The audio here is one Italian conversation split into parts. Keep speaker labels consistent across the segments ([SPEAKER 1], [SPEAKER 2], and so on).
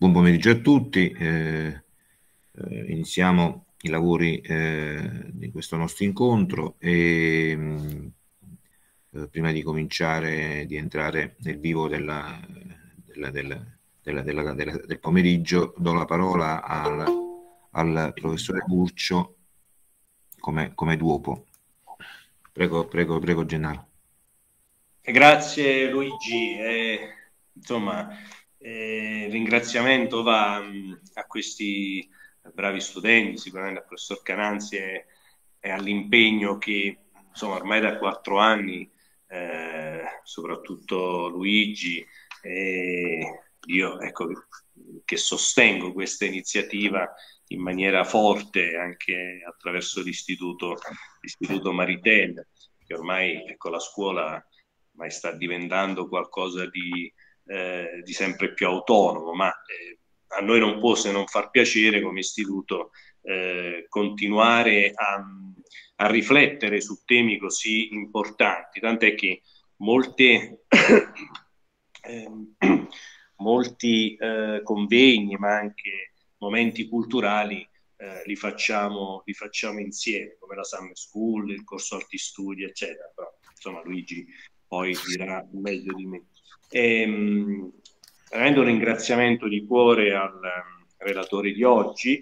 [SPEAKER 1] Buon pomeriggio a tutti, eh, eh, iniziamo i lavori eh, di questo nostro incontro e mh, mm, eh, prima di cominciare, di entrare nel vivo della, della, della, del pomeriggio, do la parola al, al professore Burcio come, come duopo. Prego, prego, prego Gennaro.
[SPEAKER 2] Grazie Luigi, eh, insomma eh, ringraziamento va mm, a questi bravi studenti, sicuramente al professor Cananzi e, e all'impegno che insomma, ormai da quattro anni, eh, soprattutto Luigi e io ecco, che sostengo questa iniziativa in maniera forte anche attraverso l'istituto, l'istituto Maritel, che ormai ecco, la scuola ormai sta diventando qualcosa di eh, di sempre più autonomo, ma eh, a noi non può se non far piacere come istituto eh, continuare a, a, riflettere su temi così importanti, tant'è che molte, ehm, molti eh, convegni, ma anche momenti culturali, eh, li facciamo, li, facciamo, insieme, come la Summer School, il corso Arti Studi, eccetera. Però, insomma, Luigi poi dirà meglio di me. E, ehm, rendo un ringraziamento di cuore al ehm, relatore di oggi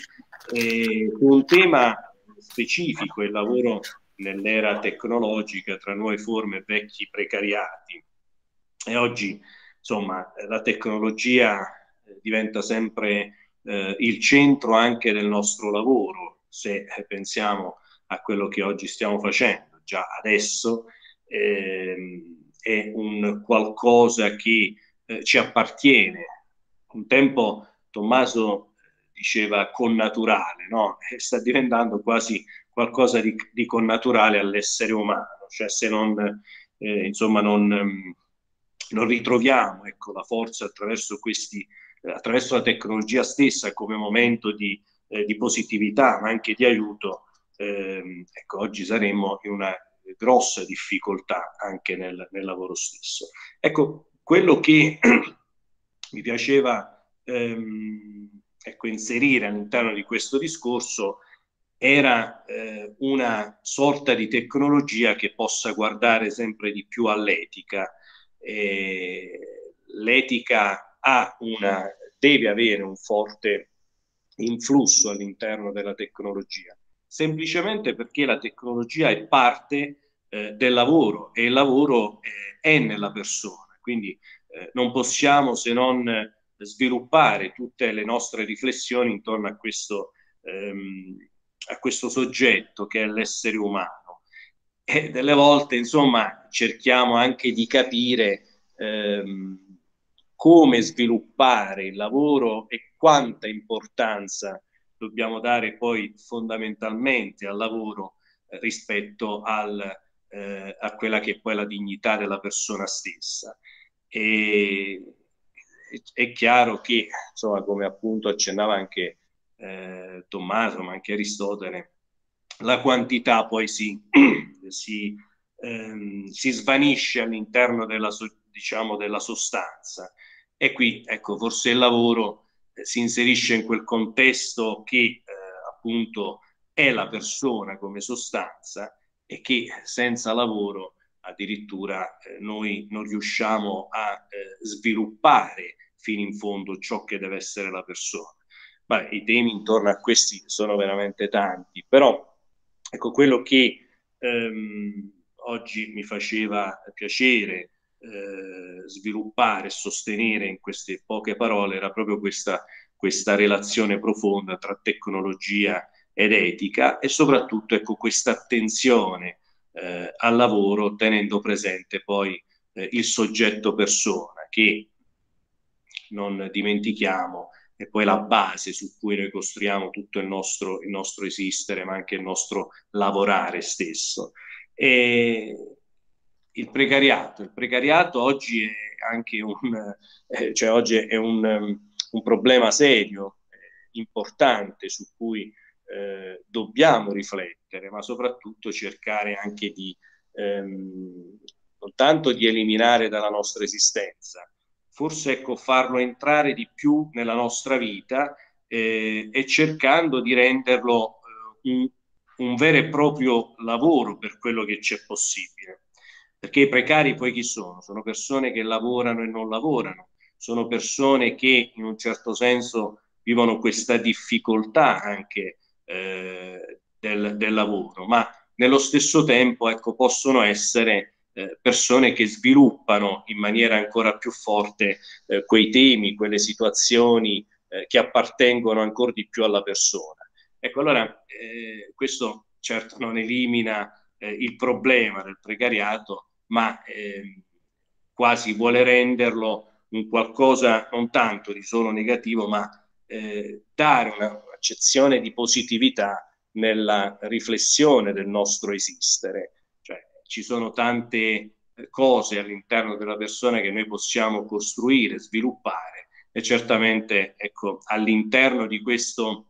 [SPEAKER 2] eh, un tema specifico, il lavoro nell'era tecnologica tra nuove forme e vecchi precariati. E oggi, insomma, la tecnologia eh, diventa sempre eh, il centro anche del nostro lavoro, se pensiamo a quello che oggi stiamo facendo, già adesso. Eh, è un qualcosa che eh, ci appartiene. Un tempo Tommaso eh, diceva connaturale, no? E eh, sta diventando quasi qualcosa di, di connaturale all'essere umano, cioè se non, eh, insomma, non, mm, non ritroviamo ecco, la forza attraverso, questi, eh, attraverso la tecnologia stessa come momento di, eh, di positività, ma anche di aiuto, ehm, ecco, oggi saremmo in una grosse difficoltà anche nel, nel lavoro stesso. Ecco, quello che mi piaceva ehm, ecco, inserire all'interno di questo discorso era eh, una sorta di tecnologia che possa guardare sempre di più all'etica. Eh, l'etica una, deve avere un forte influsso all'interno della tecnologia semplicemente perché la tecnologia è parte eh, del lavoro e il lavoro eh, è nella persona, quindi eh, non possiamo se non eh, sviluppare tutte le nostre riflessioni intorno a questo, ehm, a questo soggetto che è l'essere umano. E delle volte, insomma, cerchiamo anche di capire ehm, come sviluppare il lavoro e quanta importanza dobbiamo dare poi fondamentalmente al lavoro eh, rispetto al, eh, a quella che è poi la dignità della persona stessa. E, è chiaro che, insomma, come appunto accennava anche eh, Tommaso, ma anche Aristotele, la quantità poi si, si, ehm, si svanisce all'interno della, diciamo, della sostanza. E qui, ecco, forse il lavoro si inserisce in quel contesto che eh, appunto è la persona come sostanza e che senza lavoro addirittura eh, noi non riusciamo a eh, sviluppare fino in fondo ciò che deve essere la persona. Vabbè, I temi intorno a questi sono veramente tanti, però ecco quello che ehm, oggi mi faceva piacere eh, sviluppare e sostenere in queste poche parole era proprio questa, questa relazione profonda tra tecnologia ed etica e soprattutto ecco, questa attenzione eh, al lavoro tenendo presente poi eh, il soggetto persona che non dimentichiamo è poi la base su cui noi costruiamo tutto il nostro, il nostro esistere ma anche il nostro lavorare stesso. E il precariato. Il precariato oggi è anche un, eh, cioè oggi è un, ehm, un problema serio, eh, importante, su cui eh, dobbiamo riflettere, ma soprattutto cercare anche di, ehm, non tanto di eliminare dalla nostra esistenza, forse ecco, farlo entrare di più nella nostra vita eh, e cercando di renderlo eh, un, un vero e proprio lavoro per quello che c'è possibile. Perché i precari poi chi sono? Sono persone che lavorano e non lavorano, sono persone che in un certo senso vivono questa difficoltà anche eh, del, del, lavoro, ma nello stesso tempo ecco, possono essere eh, persone che sviluppano in maniera ancora più forte eh, quei temi, quelle situazioni eh, che appartengono ancora di più alla persona. Ecco, allora eh, questo certo non elimina eh, il problema del precariato, ma eh, quasi vuole renderlo un qualcosa non tanto di solo negativo, ma eh, dare un'accezione di positività nella riflessione del nostro esistere. Cioè, ci sono tante eh, cose all'interno della persona che noi possiamo costruire, sviluppare e certamente ecco, all'interno di questo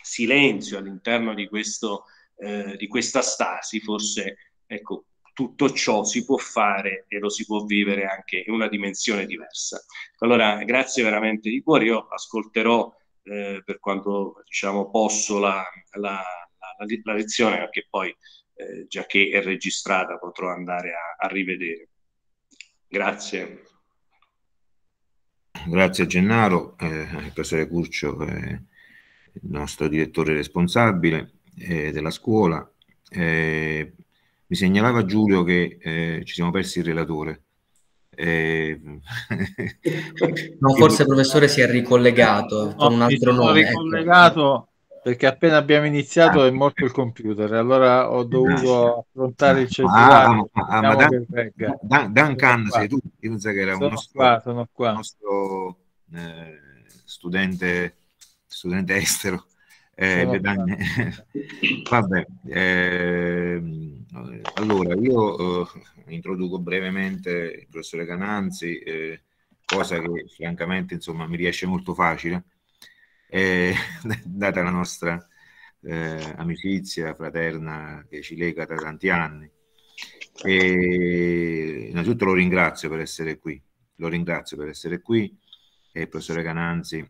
[SPEAKER 2] silenzio, all'interno di questo eh, di questa stasi, forse ecco, tutto ciò si può fare e lo si può vivere anche in una dimensione diversa. Allora, grazie veramente di cuore, io ascolterò eh, per quanto diciamo, posso la, la, la, la lezione, anche poi, eh, già che è registrata, potrò andare a, a rivedere. Grazie.
[SPEAKER 1] Grazie Gennaro, eh, professore Curcio, eh, il nostro direttore responsabile eh, della scuola. Eh, mi segnalava Giulio che eh, ci siamo persi il relatore. Eh, no, forse il
[SPEAKER 3] professore si è ricollegato no, con un altro nome. Ecco.
[SPEAKER 4] ricollegato ecco. perché appena abbiamo iniziato ah, è morto il computer, allora ho dovuto ah. affrontare il ah, cellulare. Ah, ah, ma Dan, Dan, Duncan sei tu? Io pensavo che era sono un nostro, qua,
[SPEAKER 1] sono qua. nostro eh, studente, studente estero. Eh, le danne... Vabbè, eh, allora io eh, introduco brevemente il professore Cananzi, eh, cosa che francamente insomma, mi riesce molto facile, eh, data la nostra eh, amicizia fraterna che ci lega da tanti anni. E, innanzitutto lo ringrazio per essere qui, lo ringrazio per essere qui e il professore Cananzi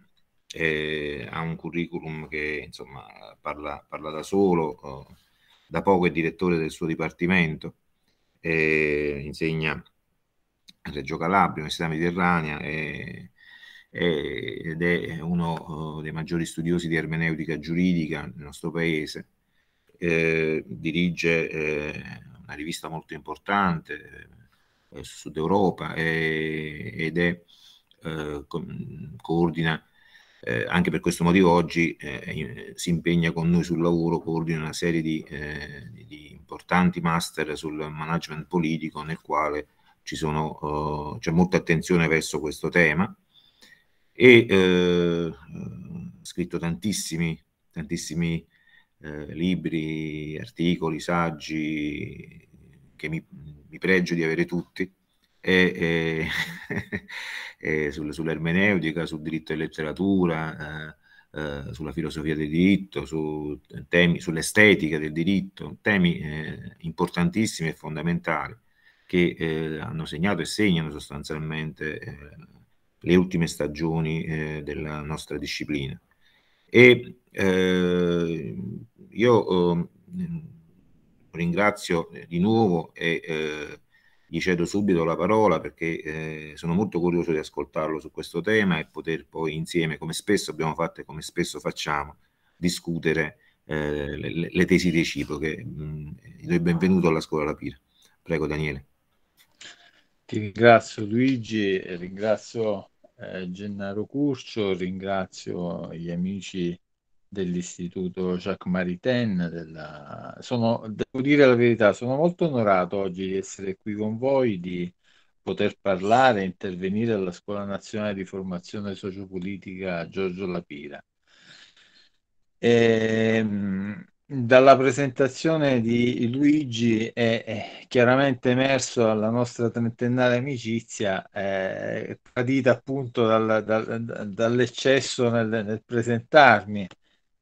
[SPEAKER 1] eh, ha un curriculum che insomma parla, parla da solo, eh, da poco è direttore del suo dipartimento, eh, insegna a Reggio Calabria, Università Mediterranea ed è uno dei maggiori studiosi di ermeneutica giuridica nel nostro paese. dirige una rivista molto importante eh, Sud Europa ed è, eh, coordina eh, anche per questo motivo oggi eh, si impegna con noi sul lavoro, coordina una serie di, eh, di importanti master sul management politico nel quale sono, eh, c'è molta attenzione verso questo tema e ho eh, scritto tantissimi, tantissimi eh, libri, articoli, saggi che mi, mi pregio di avere tutti e, e, e sull'ermeneutica, sul diritto e letteratura, eh, eh, sulla filosofia del diritto, su temi, sull'estetica del diritto, temi eh, importantissimi e fondamentali che eh, hanno segnato e segnano sostanzialmente eh, le ultime stagioni eh, della nostra disciplina. E io ehm, ringrazio di nuovo e gli cedo subito la parola perché eh, sono molto curioso di ascoltarlo su questo tema e poter poi insieme, come spesso abbiamo fatto e come spesso facciamo, discutere eh, le, le, tesi reciproche. Mm, do il benvenuto alla Scuola Lapira. Prego Daniele.
[SPEAKER 4] Ti ringrazio Luigi, ringrazio eh, Gennaro Curcio, ringrazio gli amici dell'istituto Jacques Maritain. Della... Sono, devo dire la verità, sono molto onorato oggi di essere qui con voi, di poter parlare e intervenire alla Scuola Nazionale di Formazione Sociopolitica Giorgio Lapira. E, ehm, dalla presentazione di Luigi è, è, chiaramente emerso alla nostra trentennale amicizia, eh, tradita appunto dal, dal, dall'eccesso nel, nel presentarmi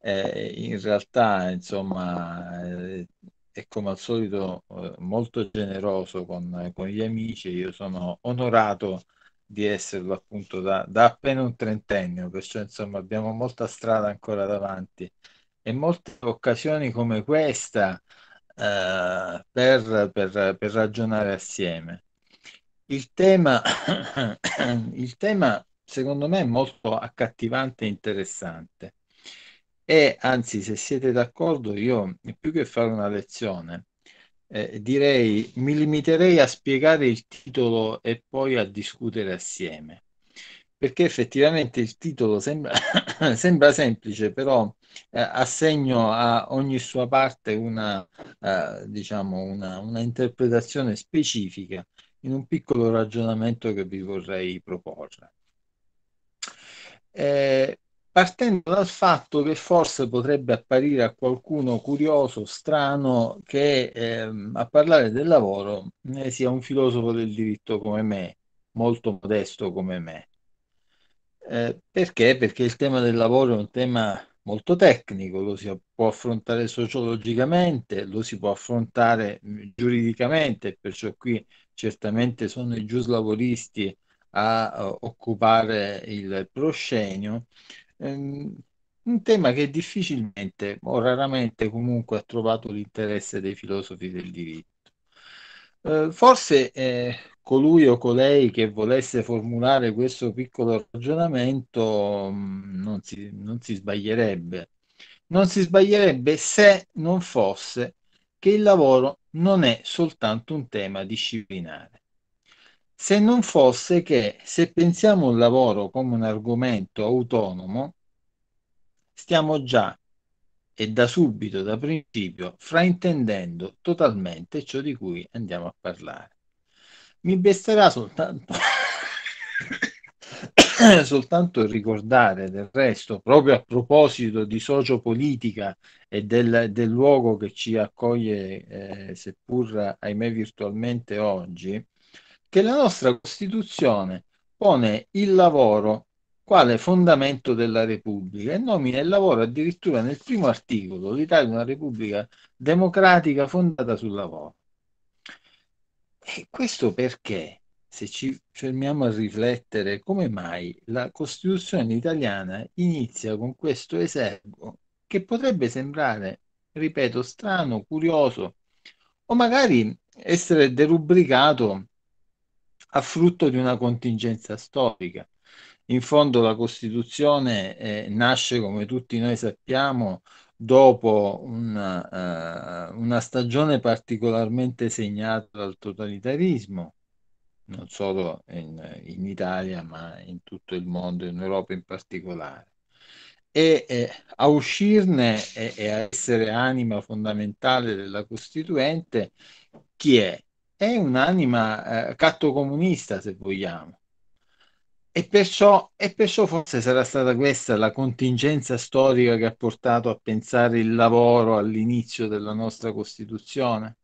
[SPEAKER 4] eh, in realtà insomma eh, è come al solito eh, molto generoso con, con, gli amici, io sono onorato di esserlo appunto da, da appena un trentennio, perciò insomma abbiamo molta strada ancora davanti e molte occasioni come questa eh, per, per, per, ragionare assieme. Il tema, il tema secondo me è molto accattivante e interessante. E anzi, se siete d'accordo, io più che fare una lezione, eh, direi mi limiterei a spiegare il titolo e poi a discutere assieme. Perché effettivamente il titolo sembra, sembra semplice, però eh, assegno a ogni sua parte una, eh, diciamo una, una interpretazione specifica in un piccolo ragionamento che vi vorrei proporre. Eh, partendo dal fatto che forse potrebbe apparire a qualcuno curioso, strano, che ehm, a parlare del lavoro ne sia un filosofo del diritto come me, molto modesto come me. Eh, perché? Perché il tema del lavoro è un tema molto tecnico, lo si può affrontare sociologicamente, lo si può affrontare mm, giuridicamente, perciò qui certamente sono i giuslavoristi a eh, occupare il proscenio, Ehm, un tema che difficilmente o raramente comunque ha trovato l'interesse dei filosofi del diritto. Eh, forse eh, colui o colei che volesse formulare questo piccolo ragionamento mh, mm, non, si, non si sbaglierebbe. Non si sbaglierebbe se non fosse che il lavoro non è soltanto un tema disciplinare se non fosse che se pensiamo al lavoro come un argomento autonomo, stiamo già e da subito, da principio, fraintendendo totalmente ciò di cui andiamo a parlare. Mi besterà soltanto, soltanto ricordare del resto, proprio a proposito di sociopolitica e del, del luogo che ci accoglie, eh, seppur ahimè virtualmente oggi, che la nostra Costituzione pone il lavoro quale fondamento della Repubblica e nomina il lavoro addirittura nel primo articolo, l'Italia è una Repubblica democratica fondata sul lavoro. E questo perché, se ci fermiamo a riflettere, come mai la Costituzione italiana inizia con questo esergo che potrebbe sembrare, ripeto, strano, curioso o magari essere derubricato a frutto di una contingenza storica. In fondo la Costituzione eh, nasce, come tutti noi sappiamo, dopo una, uh, eh, una, stagione particolarmente segnata dal totalitarismo, non solo in, in, Italia ma in tutto il mondo, in Europa in particolare. E eh, a uscirne e, eh, e a essere anima fondamentale della Costituente, chi è? è un'anima eh, cattocomunista, se vogliamo. E perciò, e perciò forse sarà stata questa la contingenza storica che ha portato a pensare il lavoro all'inizio della nostra Costituzione.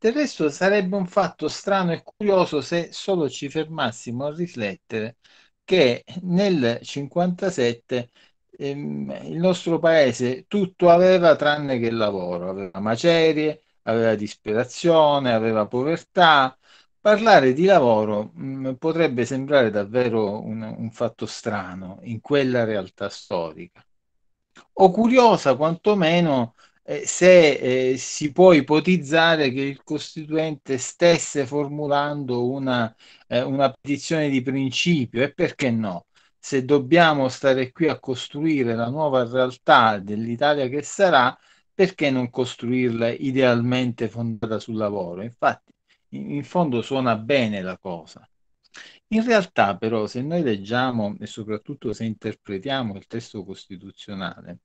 [SPEAKER 4] Del resto sarebbe un fatto strano e curioso se solo ci fermassimo a riflettere che nel 57 ehm, il nostro paese tutto aveva tranne che il lavoro, aveva macerie, aveva disperazione, aveva povertà. Parlare di lavoro mh, mm, potrebbe sembrare davvero un, un fatto strano in quella realtà storica, o curiosa quantomeno eh, se eh, si può ipotizzare che il Costituente stesse formulando una, eh, una petizione di principio e perché no? Se dobbiamo stare qui a costruire la nuova realtà dell'Italia che sarà, perché non costruirla idealmente fondata sul lavoro? Infatti, in, in fondo suona bene la cosa. In realtà però se noi leggiamo e soprattutto se interpretiamo il testo costituzionale,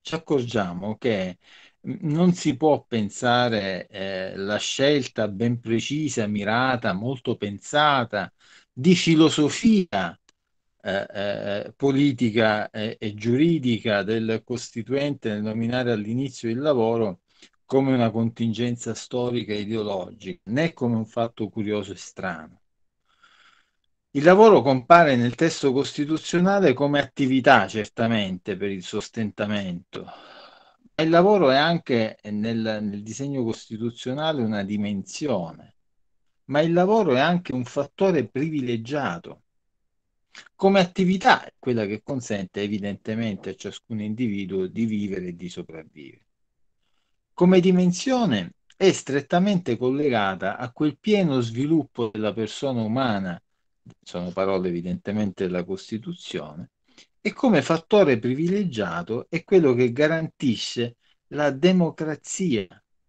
[SPEAKER 4] ci accorgiamo che mm, non si può pensare eh, la scelta ben precisa, mirata, molto pensata di filosofia eh, eh, politica e, e giuridica del Costituente nel nominare all'inizio il lavoro come una contingenza storica e ideologica, né come un fatto curioso e strano. Il lavoro compare nel testo costituzionale come attività, certamente, per il sostentamento, ma il lavoro è anche nel, nel, disegno costituzionale una dimensione, ma il lavoro è anche un fattore privilegiato come attività è quella che consente evidentemente a ciascun individuo di vivere e di sopravvivere. Come dimensione è strettamente collegata a quel pieno sviluppo della persona umana, sono parole evidentemente della Costituzione, e come fattore privilegiato è quello che garantisce la democrazia,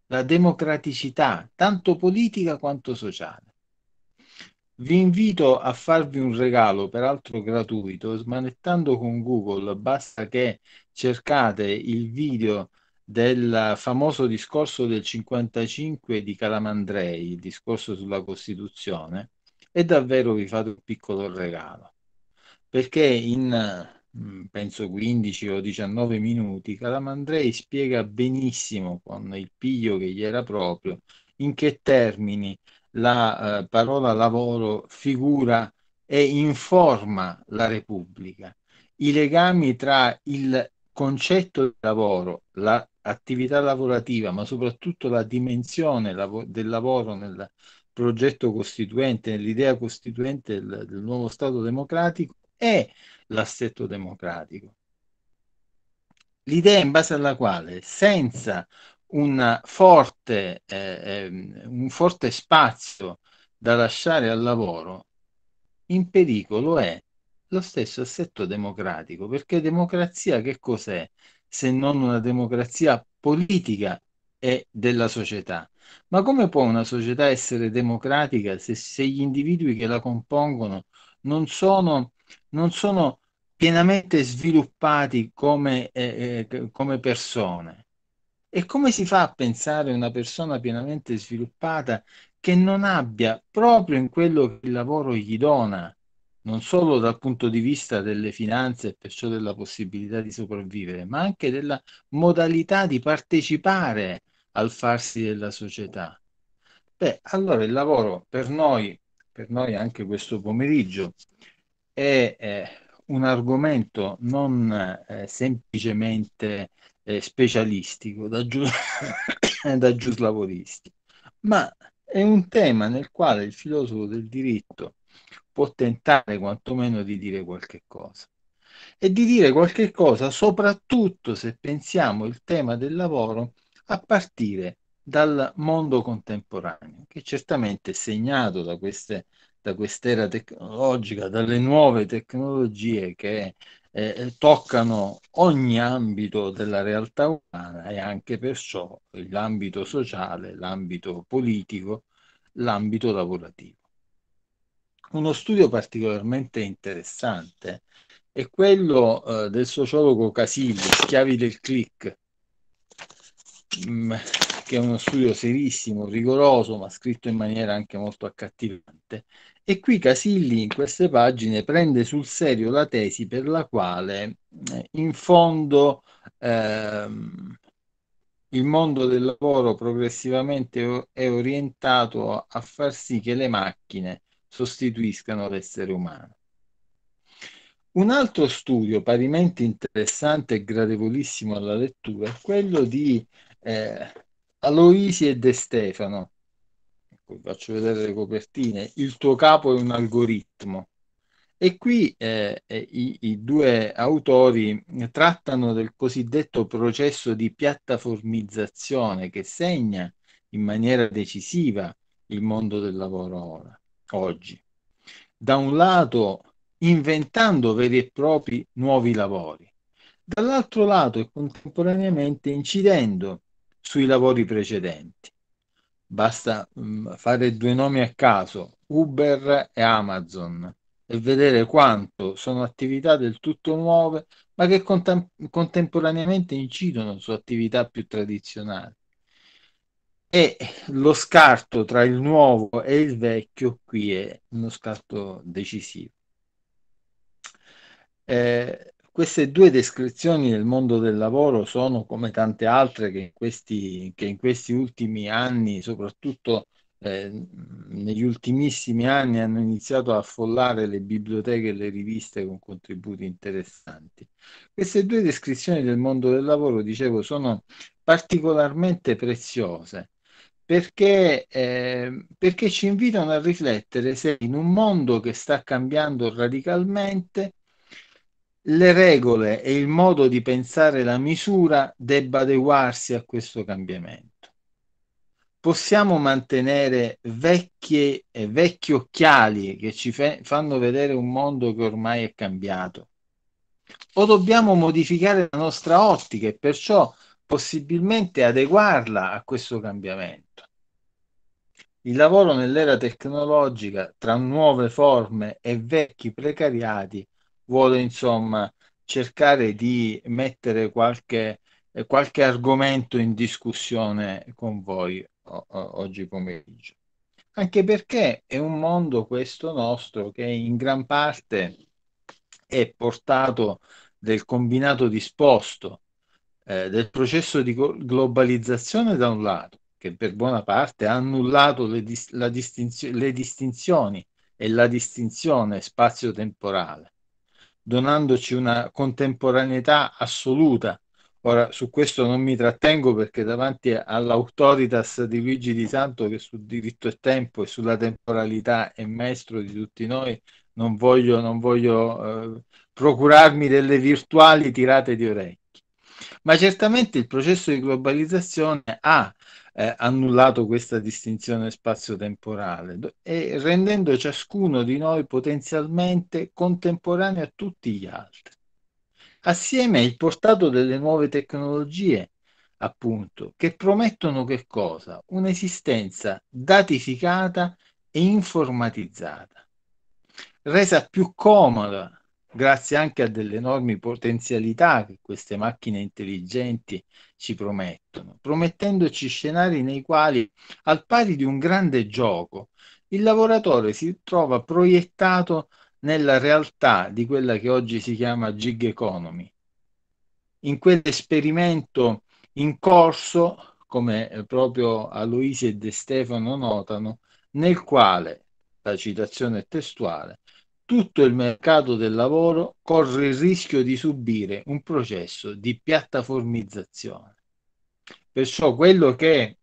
[SPEAKER 4] la democraticità, tanto politica quanto sociale. Vi invito a farvi un regalo, peraltro gratuito, smanettando con Google, basta che cercate il video del famoso discorso del 55 di Calamandrei, il discorso sulla Costituzione, e davvero vi fate un piccolo regalo. Perché in mm, penso 15 o 19 minuti, Calamandrei spiega benissimo con il piglio che gli era proprio in che termini la eh, parola lavoro figura e informa la Repubblica. I legami tra il concetto di lavoro, l'attività lavorativa, ma soprattutto la dimensione del lavoro nel progetto costituente, nell'idea costituente del, del nuovo Stato democratico, è l'assetto democratico. L'idea in base alla quale senza un forte, eh, ehm, un forte spazio da lasciare al lavoro, in pericolo è lo stesso assetto democratico, perché democrazia che cos'è se non una democrazia politica e della società? Ma come può una società essere democratica se, se gli individui che la compongono non sono, non sono pienamente sviluppati come, eh, eh come persone? E come si fa a pensare una persona pienamente sviluppata che non abbia proprio in quello che il lavoro gli dona, non solo dal punto di vista delle finanze e perciò della possibilità di sopravvivere, ma anche della modalità di partecipare al farsi della società? Beh, allora il lavoro per noi, per noi anche questo pomeriggio, è eh, un argomento non eh, semplicemente eh, specialistico da, giu- da giuslavoristi, ma è un tema nel quale il filosofo del diritto può tentare quantomeno di dire qualche cosa e di dire qualche cosa soprattutto se pensiamo il tema del lavoro a partire dal mondo contemporaneo, che certamente è segnato da, queste, da quest'era tecnologica, dalle nuove tecnologie che eh, eh, toccano ogni ambito della realtà umana e anche perciò l'ambito sociale, l'ambito politico, l'ambito lavorativo. Uno studio particolarmente interessante è quello eh, del sociologo Casilli, Schiavi del Click, mm, che è uno studio serissimo, rigoroso, ma scritto in maniera anche molto accattivante, e qui Casilli in queste pagine prende sul serio la tesi per la quale eh, in fondo ehm, il mondo del lavoro progressivamente è orientato a far sì che le macchine sostituiscano l'essere umano. Un altro studio parimenti interessante e gradevolissimo alla lettura è quello di eh, Aloisi e De Stefano, vi ecco, faccio vedere le copertine, il tuo capo è un algoritmo. E qui eh, eh, i, i, due autori trattano del cosiddetto processo di piattaformizzazione che segna in maniera decisiva il mondo del lavoro ora, oggi. Da un lato inventando veri e propri nuovi lavori, dall'altro lato e contemporaneamente incidendo sui lavori precedenti. Basta mh, mm, fare due nomi a caso, Uber e Amazon, e vedere quanto sono attività del tutto nuove, ma che contem- contemporaneamente incidono su attività più tradizionali. E lo scarto tra il nuovo e il vecchio qui è uno scarto decisivo. Eh, queste due descrizioni del mondo del lavoro sono come tante altre che in questi, che in questi ultimi anni, soprattutto eh, negli ultimissimi anni, hanno iniziato a affollare le biblioteche e le riviste con contributi interessanti. Queste due descrizioni del mondo del lavoro, dicevo, sono particolarmente preziose perché, eh, perché, ci invitano a riflettere se in un mondo che sta cambiando radicalmente le regole e il modo di pensare la misura debba adeguarsi a questo cambiamento. Possiamo mantenere vecchie e vecchi occhiali che ci fe- fanno vedere un mondo che ormai è cambiato o dobbiamo modificare la nostra ottica e perciò possibilmente adeguarla a questo cambiamento. Il lavoro nell'era tecnologica tra nuove forme e vecchi precariati vuole insomma cercare di mettere qualche, eh, qualche argomento in discussione con voi o, o, oggi pomeriggio. Anche perché è un mondo questo nostro che in gran parte è portato del combinato disposto eh, del processo di globalizzazione da un lato, che per buona parte ha annullato le, dis- distinzio- le distinzioni e la distinzione spazio-temporale, donandoci una contemporaneità assoluta. Ora, su questo non mi trattengo perché davanti all'autoritas di Luigi Di Santo, che sul diritto e tempo e sulla temporalità è maestro di tutti noi, non voglio, non voglio eh, procurarmi delle virtuali tirate di orecchi. Ma certamente il processo di globalizzazione ha eh, annullato questa distinzione spazio-temporale e rendendo ciascuno di noi potenzialmente contemporaneo a tutti gli altri. Assieme al portato delle nuove tecnologie, appunto, che promettono che cosa? Un'esistenza datificata e informatizzata, resa più comoda grazie anche a delle enormi potenzialità che queste macchine intelligenti ci promettono, promettendoci scenari nei quali, al pari di un grande gioco, il lavoratore si trova proiettato nella realtà di quella che oggi si chiama gig economy, in quell'esperimento in corso, come eh, proprio Aloisi e De Stefano notano, nel quale, la citazione è testuale, tutto il mercato del lavoro corre il rischio di subire un processo di piattaformizzazione. Perciò quello che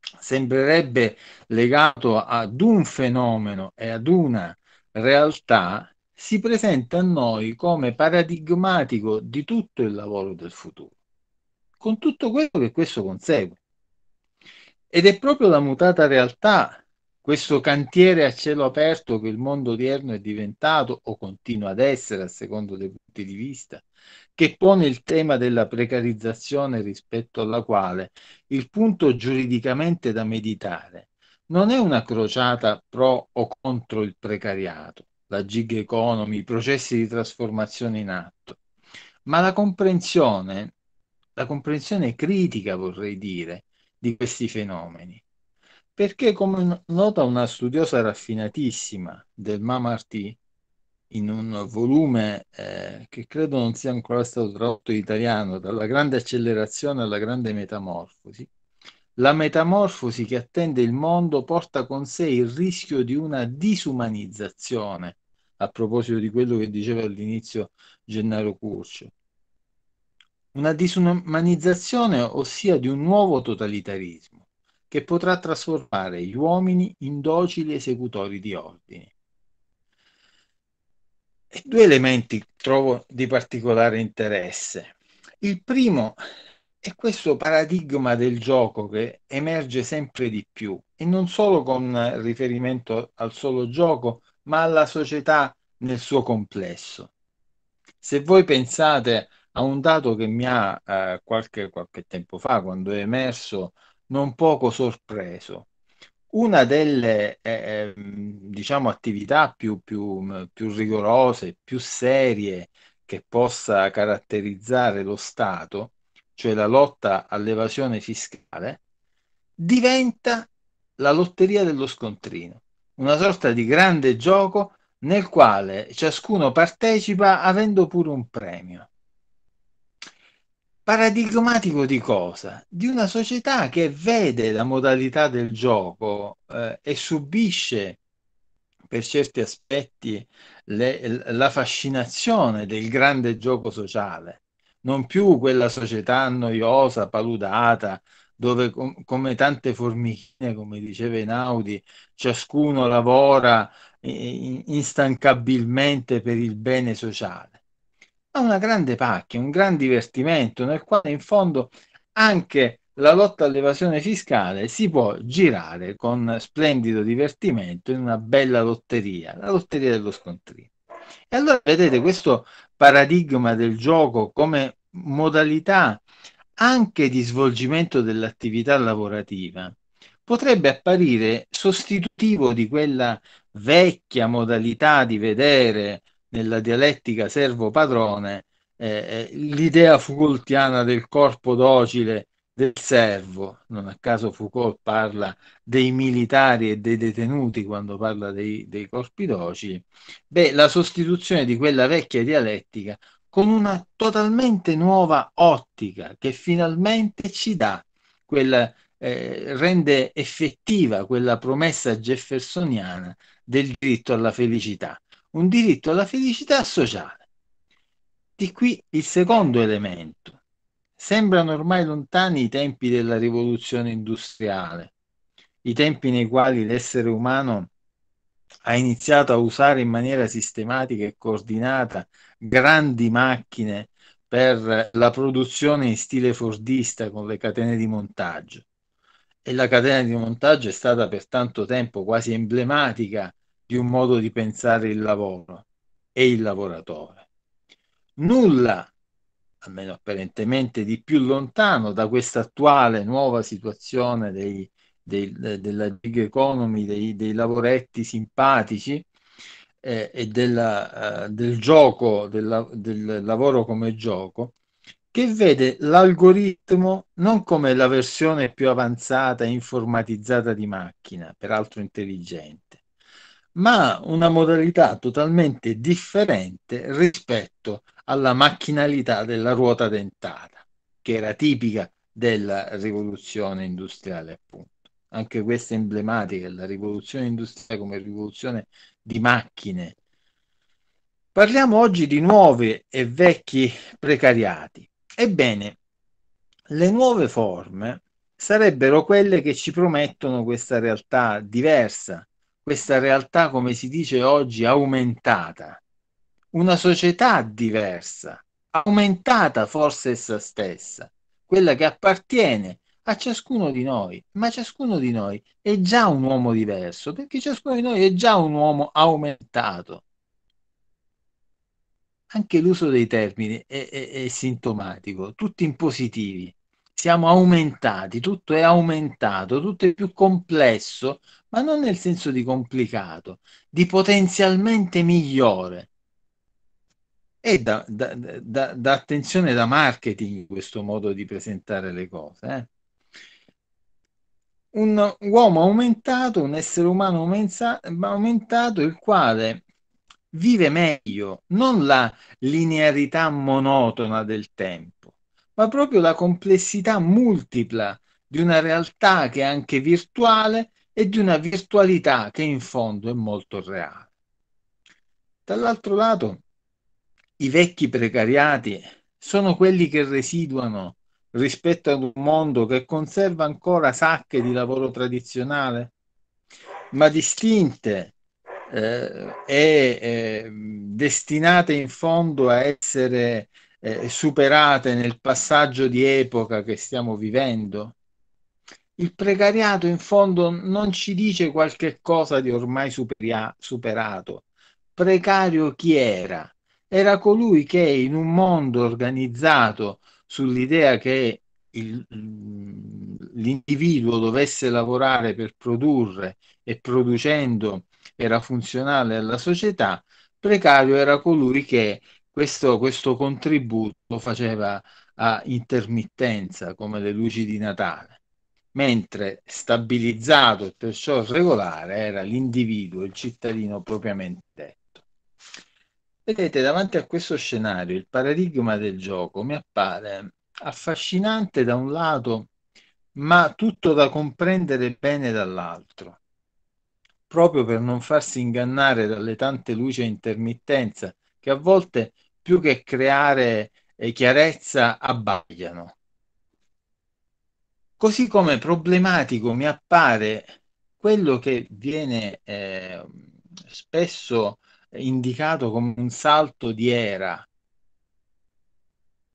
[SPEAKER 4] sembrerebbe legato ad un fenomeno e ad una realtà si presenta a noi come paradigmatico di tutto il lavoro del futuro, con tutto quello che questo consegue. Ed è proprio la mutata realtà, questo cantiere a cielo aperto che il mondo odierno è diventato o continua ad essere a secondo dei punti di vista, che pone il tema della precarizzazione rispetto alla quale il punto giuridicamente da meditare non è una crociata pro o contro il precariato, la gig economy, i processi di trasformazione in atto, ma la comprensione, la comprensione critica vorrei dire, di questi fenomeni. Perché come nota una studiosa raffinatissima del MAMARTI, in un volume eh, che credo non sia ancora stato tradotto in italiano, dalla grande accelerazione alla grande metamorfosi, la metamorfosi che attende il mondo porta con sé il rischio di una disumanizzazione, a proposito di quello che diceva all'inizio Gennaro Curcio. Una disumanizzazione, ossia di un nuovo totalitarismo, che potrà trasformare gli uomini in docili esecutori di ordini due elementi trovo di particolare interesse. Il primo è questo paradigma del gioco che emerge sempre di più e non solo con riferimento al solo gioco, ma alla società nel suo complesso. Se voi pensate a un dato che mi ha eh, qualche, qualche tempo fa, quando è emerso, non poco sorpreso, una delle eh, ehm, diciamo, attività più, più, mm, più, rigorose, più serie che possa caratterizzare lo Stato, cioè la lotta all'evasione fiscale, diventa la lotteria dello scontrino, una sorta di grande gioco nel quale ciascuno partecipa avendo pure un premio. Paradigmatico di cosa? Di una società che vede la modalità del gioco eh, e subisce per certi aspetti le, la fascinazione del grande gioco sociale, non più quella società noiosa, paludata, dove com- come tante formichine, come diceva Einaudi, ciascuno lavora eh, instancabilmente per il bene sociale ma una grande pacchia, un gran divertimento nel quale in fondo anche la lotta all'evasione fiscale si può girare con splendido divertimento in una bella lotteria, la lotteria dello scontrino. E allora vedete questo paradigma del gioco come modalità anche di svolgimento dell'attività lavorativa potrebbe apparire sostitutivo di quella vecchia modalità di vedere nella dialettica servo-padrone, eh, eh l'idea Foucaultiana del corpo docile del servo, non a caso Foucault parla dei militari e dei detenuti quando parla dei, dei corpi docili, beh, la sostituzione di quella vecchia dialettica con una totalmente nuova ottica che finalmente ci dà quella, eh, rende effettiva quella promessa jeffersoniana del diritto alla felicità un diritto alla felicità sociale. Di qui il secondo elemento. Sembrano ormai lontani i tempi della rivoluzione industriale, i tempi nei quali l'essere umano ha iniziato a usare in maniera sistematica e coordinata grandi macchine per la produzione in stile fordista con le catene di montaggio. E la catena di montaggio è stata per tanto tempo quasi emblematica di un modo di pensare il lavoro e il lavoratore. Nulla, almeno apparentemente, di più lontano da questa attuale nuova situazione dei, dei, della gig economy, dei, dei lavoretti simpatici eh, e della, eh, del gioco, del, del lavoro come gioco, che vede l'algoritmo non come la versione più avanzata e informatizzata di macchina, peraltro intelligente, ma una modalità totalmente differente rispetto alla macchinalità della ruota dentata, che era tipica della rivoluzione industriale, appunto. Anche questa è emblematica, la rivoluzione industriale come rivoluzione di macchine. Parliamo oggi di nuovi e vecchi precariati. Ebbene, le nuove forme sarebbero quelle che ci promettono questa realtà diversa, questa realtà, come si dice oggi, aumentata, una società diversa, aumentata forse essa stessa, quella che appartiene a ciascuno di noi, ma ciascuno di noi è già un uomo diverso, perché ciascuno di noi è già un uomo aumentato. Anche l'uso dei termini è, è, è sintomatico, tutti in positivi siamo aumentati, tutto è aumentato, tutto è più complesso, ma non nel senso di complicato, di potenzialmente migliore. È da, da, da, da attenzione da marketing questo modo di presentare le cose. Eh? Un uomo aumentato, un essere umano aumentato, il quale vive meglio, non la linearità monotona del tempo, ma proprio la complessità multipla di una realtà che è anche virtuale, e di una virtualità che in fondo è molto reale. Dall'altro lato, i vecchi precariati sono quelli che residuano rispetto ad un mondo che conserva ancora sacche di lavoro tradizionale, ma distinte eh, e eh, destinate in fondo a essere eh, superate nel passaggio di epoca che stiamo vivendo il precariato in fondo non ci dice qualche cosa di ormai superia- superato. Precario chi era? Era colui che in un mondo organizzato sull'idea che il, mm, l'individuo dovesse lavorare per produrre e producendo era funzionale alla società, precario era colui che questo, questo contributo lo faceva a intermittenza come le luci di Natale mentre stabilizzato e perciò regolare era l'individuo, il cittadino propriamente detto. Vedete, davanti a questo scenario il paradigma del gioco mi appare affascinante da un lato, ma tutto da comprendere bene dall'altro, proprio per non farsi ingannare dalle tante luci a intermittenza che a volte più che creare eh, chiarezza abbagliano. Così come problematico mi appare quello che viene eh, spesso indicato come un salto di era,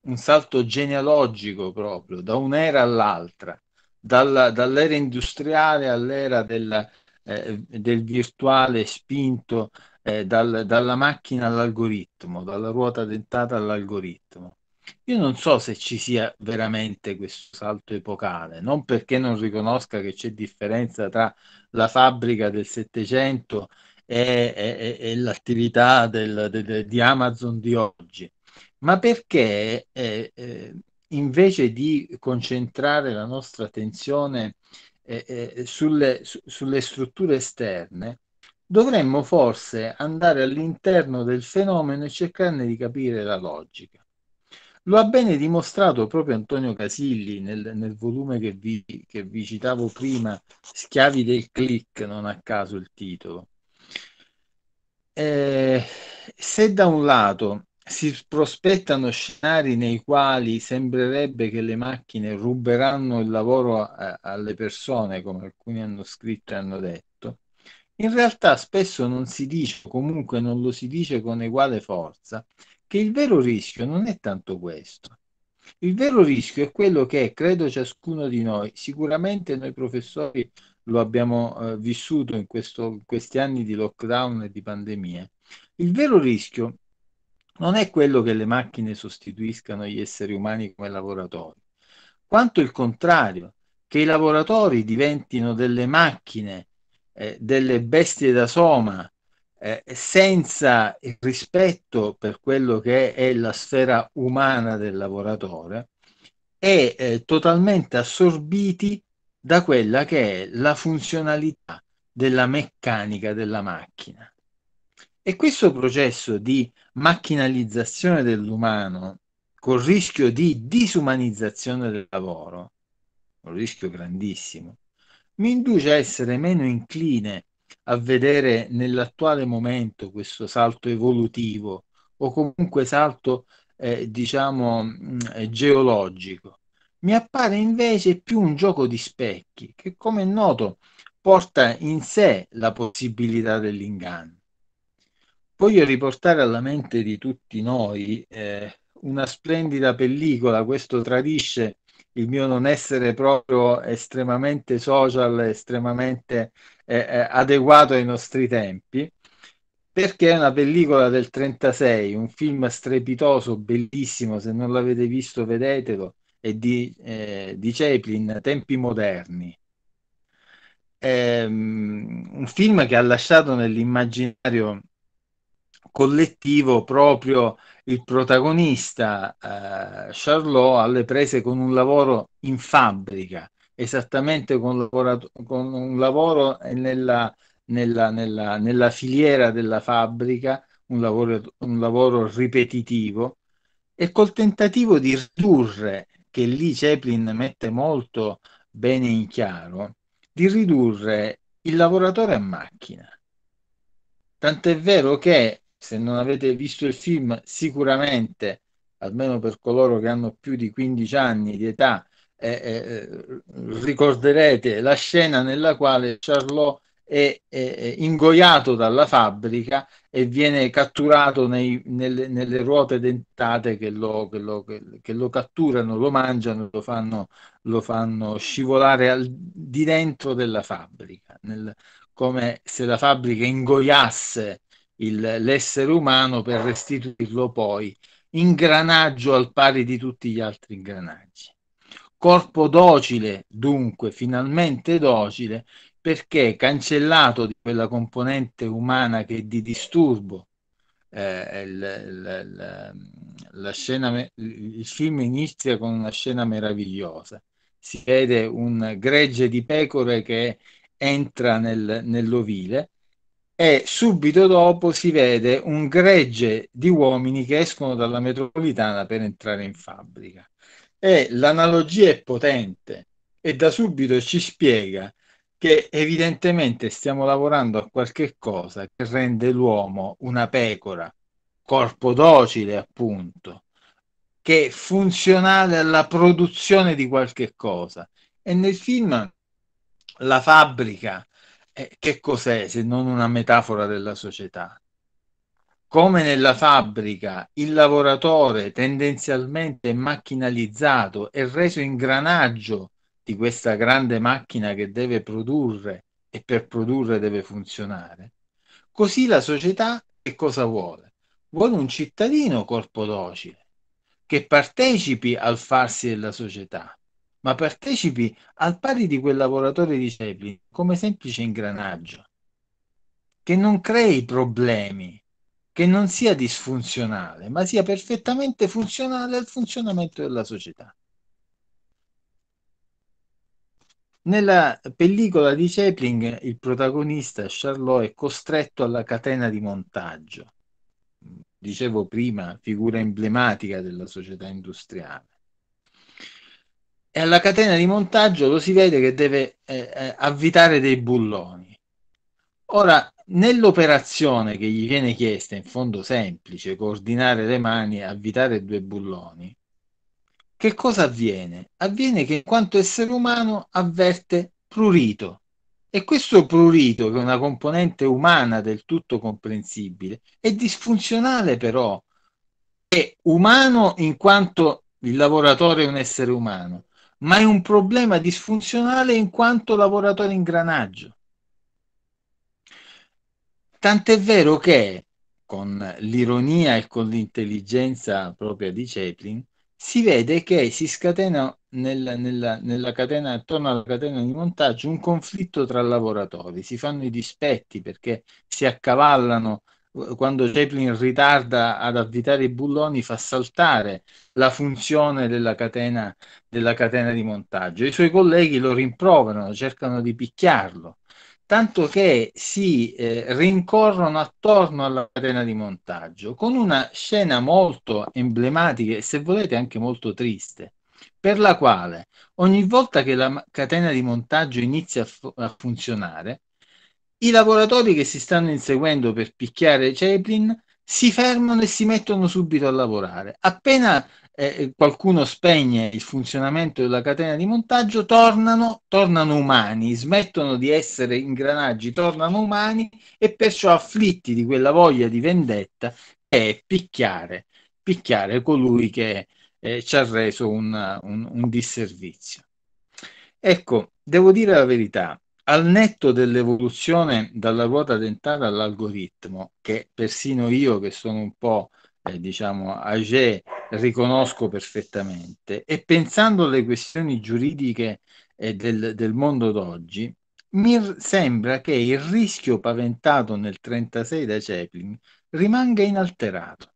[SPEAKER 4] un salto genealogico proprio, da un'era all'altra, dalla, dall'era industriale all'era del, eh, del virtuale spinto eh, dal, dalla macchina all'algoritmo, dalla ruota dentata all'algoritmo. Io non so se ci sia veramente questo salto epocale, non perché non riconosca che c'è differenza tra la fabbrica del Settecento e, e, e, l'attività del, de, de, di Amazon di oggi, ma perché eh, eh, invece di concentrare la nostra attenzione eh, eh, sulle, su, sulle strutture esterne, dovremmo forse andare all'interno del fenomeno e cercarne di capire la logica. Lo ha bene dimostrato proprio Antonio Casilli nel, nel volume che vi, che vi citavo prima, Schiavi del click, non a caso il titolo. Eh, se da un lato si prospettano scenari nei quali sembrerebbe che le macchine ruberanno il lavoro a, alle persone, come alcuni hanno scritto e hanno detto, in realtà spesso non si dice, comunque non lo si dice con uguale forza, che il vero rischio non è tanto questo. Il vero rischio è quello che credo ciascuno di noi, sicuramente noi professori lo abbiamo eh, vissuto in, questo, in questi anni di lockdown e di pandemia, il vero rischio non è quello che le macchine sostituiscano gli esseri umani come lavoratori, quanto il contrario, che i lavoratori diventino delle macchine, eh, delle bestie da soma eh, senza il rispetto per quello che è la sfera umana del lavoratore e eh, totalmente assorbiti da quella che è la funzionalità della meccanica della macchina. E questo processo di macchinalizzazione dell'umano col rischio di disumanizzazione del lavoro, un rischio grandissimo, mi induce a essere meno incline a vedere nell'attuale momento questo salto evolutivo o comunque salto, eh, diciamo, mm, eh, geologico. Mi appare invece più un gioco di specchi che, come è noto, porta in sé la possibilità dell'inganno. Voglio riportare alla mente di tutti noi eh, una splendida pellicola, questo tradisce il mio non essere proprio estremamente social, estremamente eh, adeguato ai nostri tempi, perché è una pellicola del 36, un film strepitoso, bellissimo, se non l'avete visto vedetelo, è di, eh, di Chaplin, Tempi moderni. È, ehm, un film che ha lasciato nell'immaginario collettivo proprio il protagonista eh, Charlot alle prese con un lavoro in fabbrica, esattamente con, con un lavoro nella, nella, nella, nella, filiera della fabbrica, un lavoro, un lavoro ripetitivo, e col tentativo di ridurre, che lì Chaplin mette molto bene in chiaro, di ridurre il lavoratore a macchina. Tant'è vero che, se non avete visto il film, sicuramente, almeno per coloro che hanno più di 15 anni di età, eh, eh, ricorderete la scena nella quale Charlot è, è, ingoiato dalla fabbrica e viene catturato nei, nelle, nelle, ruote dentate che lo, che, lo, che, che lo, catturano, lo mangiano, lo fanno, lo fanno scivolare al, di dentro della fabbrica, nel, come se la fabbrica ingoiasse il, l'essere umano per restituirlo poi ingranaggio al pari di tutti gli altri ingranaggi. Corpo docile, dunque, finalmente docile, perché cancellato di quella componente umana che di disturbo eh, il, il, scena, il film inizia con una scena meravigliosa. Si vede un gregge di pecore che entra nel, nell'ovile e subito dopo si vede un gregge di uomini che escono dalla metropolitana per entrare in fabbrica. E l'analogia è potente e da subito ci spiega che evidentemente stiamo lavorando a qualche cosa che rende l'uomo una pecora, corpo docile appunto, che è funzionale alla produzione di qualche cosa. E nel film la fabbrica, eh, che cos'è se non una metafora della società? Come nella fabbrica, il lavoratore tendenzialmente macchinalizzato e reso ingranaggio di questa grande macchina che deve produrre e per produrre deve funzionare, così la società che cosa vuole? Vuole un cittadino corpo docile che partecipi al farsi della società, ma partecipi al pari di quel lavoratore di Chaplin come semplice ingranaggio, che non crei problemi che non sia disfunzionale, ma sia perfettamente funzionale al funzionamento della società. Nella pellicola di Chaplin il protagonista Charlot è costretto alla catena di montaggio, dicevo prima, figura emblematica della società industriale. E alla catena di montaggio lo si vede che deve eh, eh avvitare dei bulloni. Ora, nell'operazione che gli viene chiesta, in fondo semplice, coordinare le mani e avvitare due bulloni, che cosa avviene? Avviene che in quanto essere umano avverte prurito. E questo prurito, che è una componente umana del tutto comprensibile, è disfunzionale però. È umano in quanto il lavoratore è un essere umano, ma è un problema disfunzionale in quanto lavoratore ingranaggio. Tant'è vero che, con l'ironia e con l'intelligenza propria di Chaplin, si vede che si scatena nella, nella, nella catena, attorno alla catena di montaggio un conflitto tra lavoratori, si fanno i dispetti perché si accavallano eh, quando Chaplin ritarda ad avvitare i bulloni fa saltare la funzione della catena, della catena di montaggio. I suoi colleghi lo rimproverano, cercano di picchiarlo tanto che si eh, rincorrono attorno alla catena di montaggio, con una scena molto emblematica e se volete anche molto triste, per la quale ogni volta che la catena di montaggio inizia a, fu- a funzionare, i lavoratori che si stanno inseguendo per picchiare Chaplin si fermano e si mettono subito a lavorare. Appena eh, eh, qualcuno spegne il funzionamento della catena di montaggio, tornano, tornano umani, smettono di essere ingranaggi, tornano umani e perciò afflitti di quella voglia di vendetta che è picchiare, picchiare colui che eh, ci ha reso un, un, un disservizio. Ecco, devo dire la verità, al netto dell'evoluzione dalla ruota dentata all'algoritmo, che persino io che sono un po' eh, diciamo, Agé riconosco perfettamente e pensando alle questioni giuridiche eh, del, del, mondo d'oggi, mi sembra che il rischio paventato nel 1936 da Chaplin rimanga inalterato.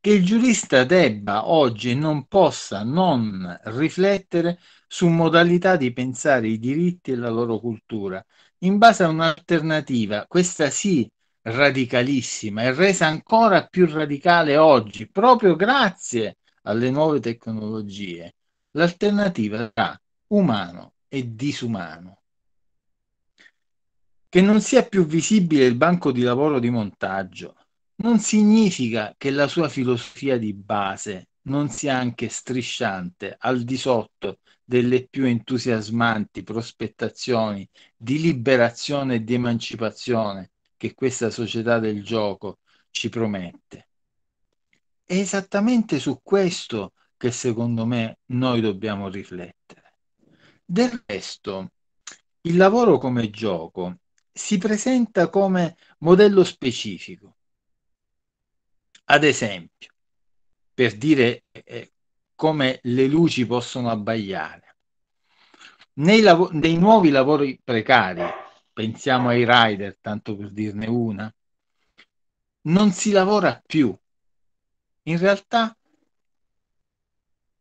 [SPEAKER 4] Che il giurista debba oggi e non possa non riflettere su modalità di pensare i diritti e la loro cultura, in base a un'alternativa, questa sì, radicalissima e resa ancora più radicale oggi proprio grazie alle nuove tecnologie, l'alternativa tra umano e disumano. Che non sia più visibile il banco di lavoro di montaggio non significa che la sua filosofia di base non sia anche strisciante al di sotto delle più entusiasmanti prospettazioni di liberazione e di emancipazione che questa società del gioco ci promette. È esattamente su questo che secondo me noi dobbiamo riflettere. Del resto, il lavoro come gioco si presenta come modello specifico. Ad esempio, per dire eh, come le luci possono abbagliare, nei, lav- nei nuovi lavori precari pensiamo ai rider, tanto per dirne una, non si lavora più. In realtà,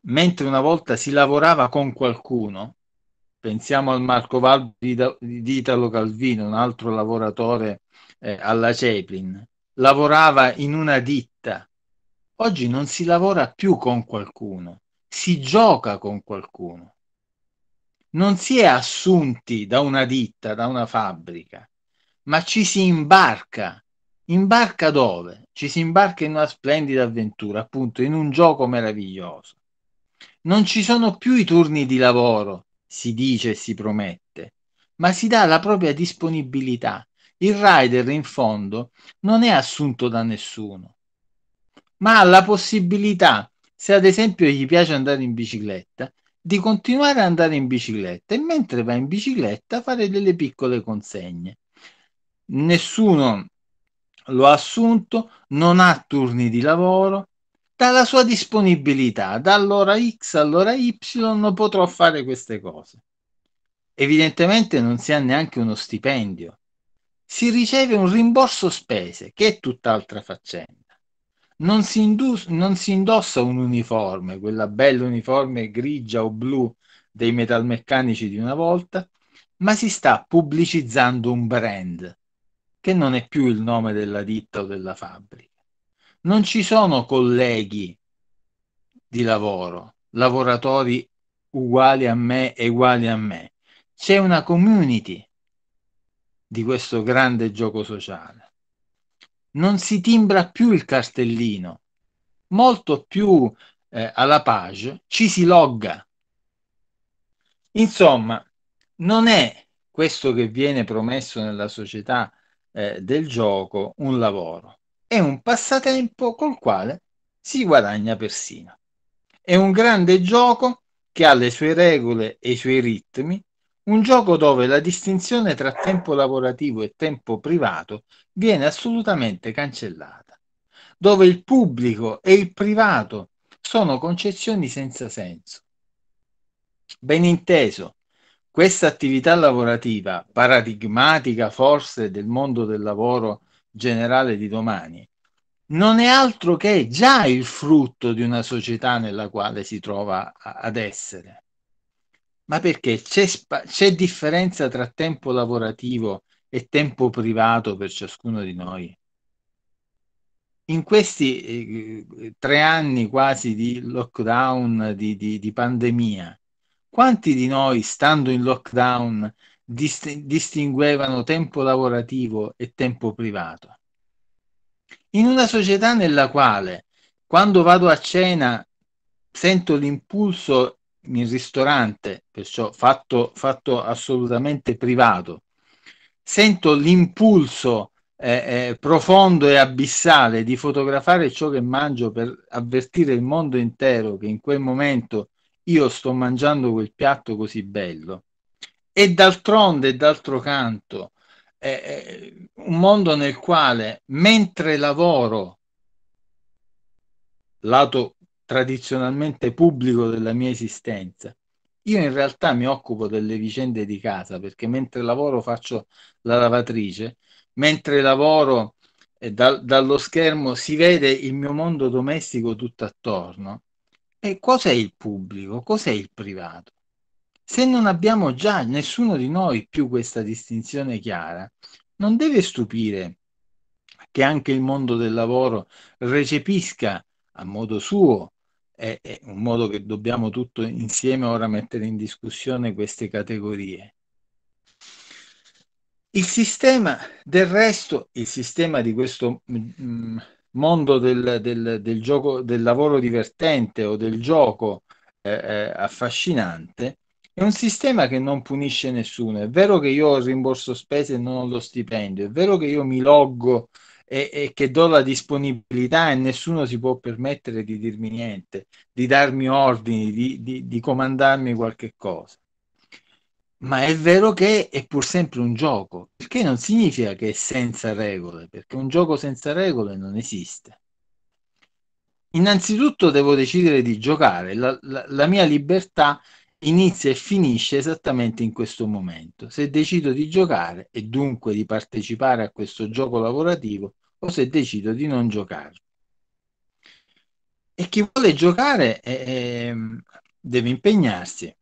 [SPEAKER 4] mentre una volta si lavorava con qualcuno, pensiamo al Marco Valdi di, di Italo Calvino, un altro lavoratore eh, alla Chaplin, lavorava in una ditta. Oggi non si lavora più con qualcuno, si gioca con qualcuno non si è assunti da una ditta, da una fabbrica, ma ci si imbarca. Imbarca dove? Ci si imbarca in una splendida avventura, appunto, in un gioco meraviglioso. Non ci sono più i turni di lavoro, si dice e si promette, ma si dà la propria disponibilità. Il rider in fondo non è assunto da nessuno, ma ha la possibilità, se ad esempio gli piace andare in bicicletta, di continuare ad andare in bicicletta e mentre va in bicicletta fare delle piccole consegne. Nessuno lo ha assunto, non ha turni di lavoro, dalla sua disponibilità, dall'ora X all'ora Y potrò fare queste cose. Evidentemente non si ha neanche uno stipendio, si riceve un rimborso spese che è tutt'altra faccenda non si, indus- non si indossa un uniforme, quella bella uniforme grigia o blu dei metalmeccanici di una volta, ma si sta pubblicizzando un brand che non è più il nome della ditta o della fabbrica. Non ci sono colleghi di lavoro, lavoratori uguali a me e uguali a me. C'è una community di questo grande gioco sociale non si timbra più il cartellino, molto più eh, alla page ci si logga. Insomma, non è questo che viene promesso nella società eh, del gioco un lavoro, è un passatempo col quale si guadagna persino. È un grande gioco che ha le sue regole e i suoi ritmi, un gioco dove la distinzione tra tempo lavorativo e tempo privato viene assolutamente cancellata, dove il pubblico e il privato sono concezioni senza senso. Ben inteso, questa attività lavorativa, paradigmatica forse del mondo del lavoro generale di domani, non è altro che già il frutto di una società nella quale si trova a, ad essere. Ma perché c'è, c'è differenza tra tempo lavorativo e e tempo privato per ciascuno di noi. In questi eh, tre anni quasi di lockdown, di, di, di, pandemia, quanti di noi, stando in lockdown, dist- distinguevano tempo lavorativo e tempo privato? In una società nella quale, quando vado a cena, sento l'impulso in ristorante, perciò fatto, fatto assolutamente privato, sento l'impulso eh, eh, profondo e abissale di fotografare ciò che mangio per avvertire il mondo intero che in quel momento io sto mangiando quel piatto così bello. E d'altronde, e d'altro canto, eh, eh, un mondo nel quale mentre lavoro, lato tradizionalmente pubblico della mia esistenza, io in realtà mi occupo delle vicende di casa perché mentre lavoro faccio la lavatrice, mentre lavoro eh, da, dallo schermo si vede il mio mondo domestico tutto attorno. E cos'è il pubblico? Cos'è il privato? Se non abbiamo già nessuno di noi più questa distinzione chiara, non deve stupire che anche il mondo del lavoro recepisca a modo suo è, è un modo che dobbiamo tutto insieme ora mettere in discussione queste categorie. Il sistema, del resto, il sistema di questo mh, mm, mondo del, del, del, gioco, del lavoro divertente o del gioco eh, eh, affascinante, è un sistema che non punisce nessuno. È vero che io ho il rimborso spese e non ho lo stipendio, è vero che io mi loggo e, e, che do la disponibilità e nessuno si può permettere di dirmi niente, di darmi ordini, di, di, di comandarmi qualche cosa. Ma è vero che è pur sempre un gioco, perché non significa che è senza regole, perché un gioco senza regole non esiste. Innanzitutto devo decidere di giocare, la, la, la mia libertà inizia e finisce esattamente in questo momento. Se decido di giocare e dunque di partecipare a questo gioco lavorativo, o se decido di non giocare. E chi vuole giocare eh, ehm, deve impegnarsi,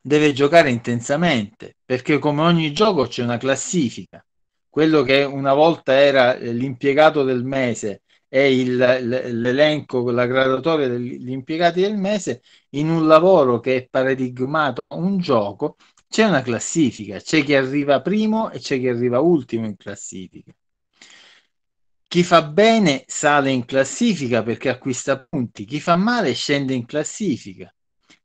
[SPEAKER 4] deve giocare intensamente, perché come ogni gioco c'è una classifica. Quello che una volta era eh, l'impiegato del mese e il, l'elenco, la graduatoria degli impiegati del mese, in un lavoro che è paradigmato a un gioco, c'è una classifica, c'è chi arriva primo e c'è chi arriva ultimo in classifica. Chi fa bene sale in classifica perché acquista punti, chi fa male scende in classifica.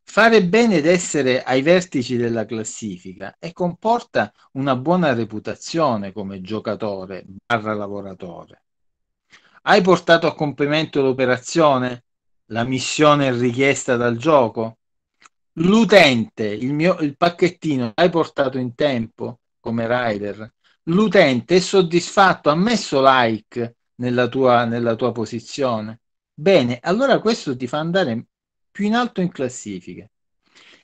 [SPEAKER 4] Fare bene ed essere ai vertici della classifica e comporta una buona reputazione come giocatore barra lavoratore. Hai portato a compimento l'operazione? La missione richiesta dal gioco? L'utente, il, mio, il pacchettino, l'hai portato in tempo come rider? l'utente è soddisfatto, ha messo like nella tua, nella tua posizione. Bene, allora questo ti fa andare più in alto in classifica.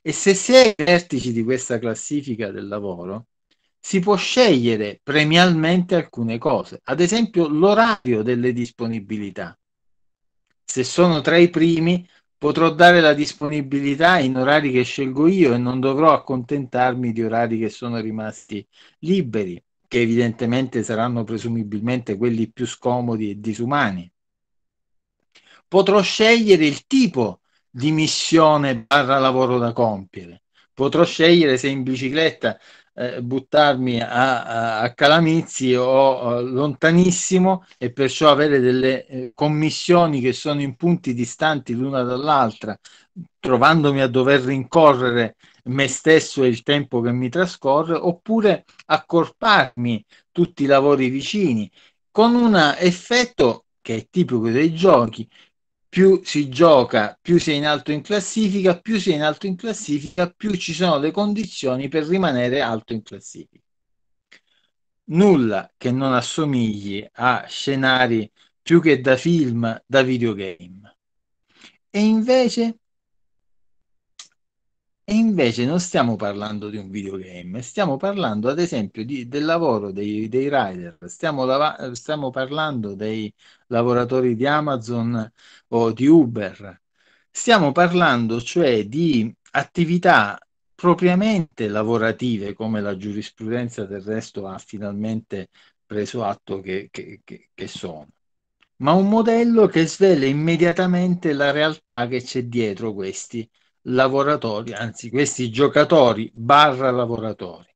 [SPEAKER 4] E se sei ai vertici di questa classifica del lavoro, si può scegliere premialmente alcune cose, ad esempio l'orario delle disponibilità. Se sono tra i primi, potrò dare la disponibilità in orari che scelgo io e non dovrò accontentarmi di orari che sono rimasti liberi che evidentemente saranno presumibilmente quelli più scomodi e disumani. Potrò scegliere il tipo di missione barra lavoro da compiere. Potrò scegliere se in bicicletta eh, buttarmi a, a, a, Calamizzi o uh, lontanissimo e perciò avere delle eh, commissioni che sono in punti distanti l'una dall'altra, trovandomi a dover rincorrere me stesso e il tempo che mi trascorre, oppure accorparmi tutti i lavori vicini, con un effetto che è tipico dei giochi. Più si gioca, più si è in alto in classifica, più si è in alto in classifica, più ci sono le condizioni per rimanere alto in classifica. Nulla che non assomigli a scenari più che da film, da videogame. E invece e invece non stiamo parlando di un videogame, stiamo parlando ad esempio di, del lavoro dei, dei rider, stiamo, lava- stiamo, parlando dei lavoratori di Amazon o di Uber, stiamo parlando cioè di attività propriamente lavorative come la giurisprudenza del resto ha finalmente preso atto che, che, che, che sono, ma un modello che svela immediatamente la realtà che c'è dietro questi lavoratori, anzi questi giocatori barra lavoratori.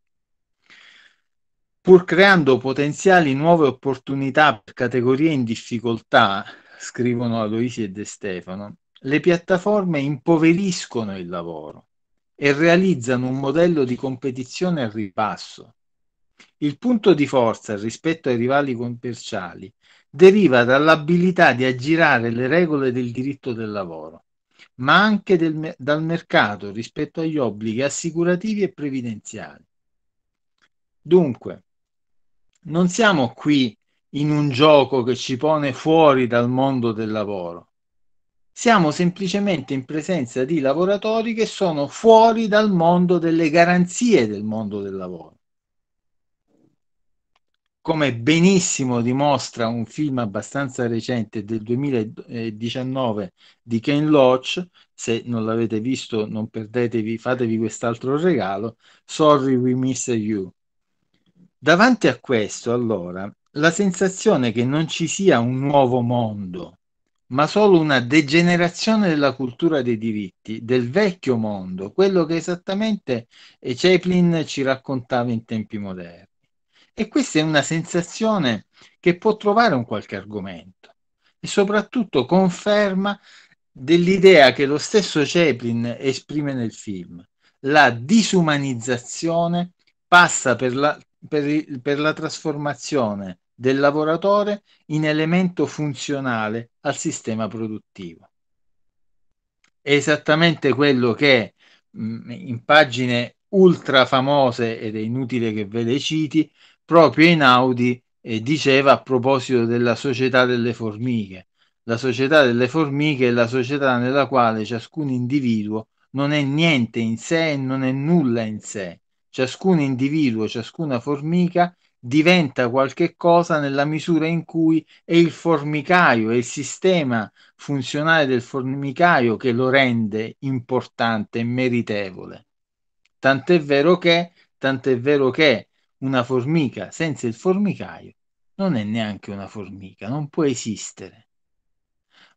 [SPEAKER 4] Pur creando potenziali nuove opportunità per categorie in difficoltà, scrivono Aloisi e De Stefano, le piattaforme impoveriscono il lavoro e realizzano un modello di competizione al ribasso. Il punto di forza rispetto ai rivali commerciali deriva dall'abilità di aggirare le regole del diritto del lavoro ma anche del, dal mercato rispetto agli obblighi assicurativi e previdenziali. Dunque, non siamo qui in un gioco che ci pone fuori dal mondo del lavoro. Siamo semplicemente in presenza di lavoratori che sono fuori dal mondo delle garanzie del mondo del lavoro come benissimo dimostra un film abbastanza recente del 2019 di Ken Loach, se non l'avete visto non perdetevi, fatevi quest'altro regalo, Sorry We Miss You. Davanti a questo, allora, la sensazione che non ci sia un nuovo mondo, ma solo una degenerazione della cultura dei diritti, del vecchio mondo, quello che esattamente Chaplin ci raccontava in tempi moderni. E questa è una sensazione che può trovare un qualche argomento e soprattutto conferma dell'idea che lo stesso Chaplin esprime nel film. La disumanizzazione passa per la, per, per la trasformazione del lavoratore in elemento funzionale al sistema produttivo. È esattamente quello che mm, in pagine ultra famose ed è inutile che ve le citi, proprio Einaudi eh, diceva a proposito della società delle formiche. La società delle formiche è la società nella quale ciascun individuo non è niente in sé e non è nulla in sé. Ciascun individuo, ciascuna formica diventa qualche cosa nella misura in cui è il formicaio, è il sistema funzionale del formicaio che lo rende importante e meritevole. Tant'è vero che, tant'è vero che una formica senza il formicaio non è neanche una formica, non può esistere.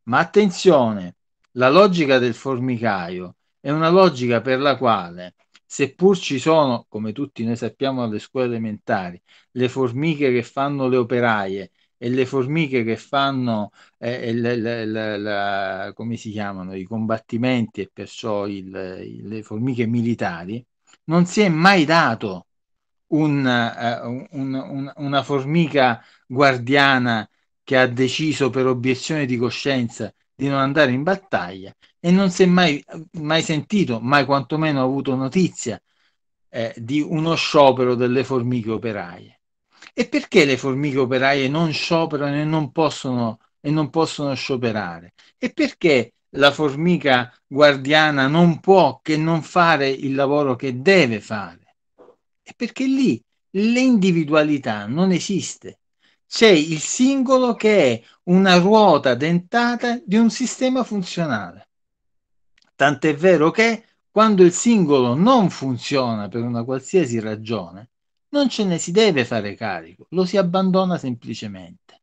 [SPEAKER 4] Ma attenzione, la logica del formicaio è una logica per la quale, seppur ci sono, come tutti noi sappiamo alle scuole elementari, le formiche che fanno le operaie e le formiche che fanno eh, le, le, le, la, come si chiamano, i combattimenti e perciò il, le formiche militari, non si è mai dato un, uh, un, un, una formica guardiana che ha deciso per obiezione di coscienza di non andare in battaglia e non si è mai, mai sentito, mai quantomeno avuto notizia eh, di uno sciopero delle formiche operaie. E perché le formiche operaie non scioperano e non possono, e non possono scioperare? E perché la formica guardiana non può che non fare il lavoro che deve fare? è perché lì l'individualità non esiste. C'è il singolo che è una ruota dentata di un sistema funzionale. Tant'è vero che quando il singolo non funziona per una qualsiasi ragione, non ce ne si deve fare carico, lo si abbandona semplicemente.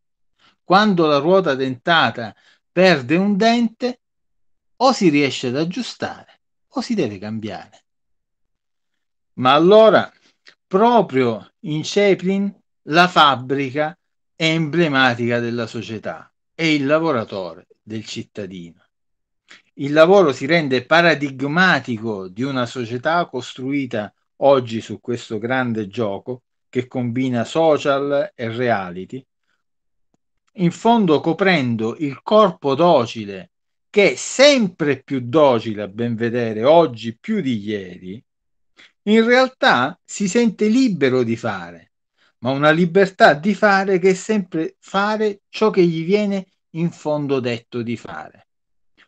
[SPEAKER 4] Quando la ruota dentata perde un dente, o si riesce ad aggiustare o si deve cambiare. Ma allora proprio in Chaplin la fabbrica è emblematica della società, è il lavoratore, del cittadino. Il lavoro si rende paradigmatico di una società costruita oggi su questo grande gioco che combina social e reality, in fondo coprendo il corpo docile che è sempre più docile a ben vedere oggi più di ieri, in realtà si sente libero di fare, ma una libertà di fare che è sempre fare ciò che gli viene in fondo detto di fare.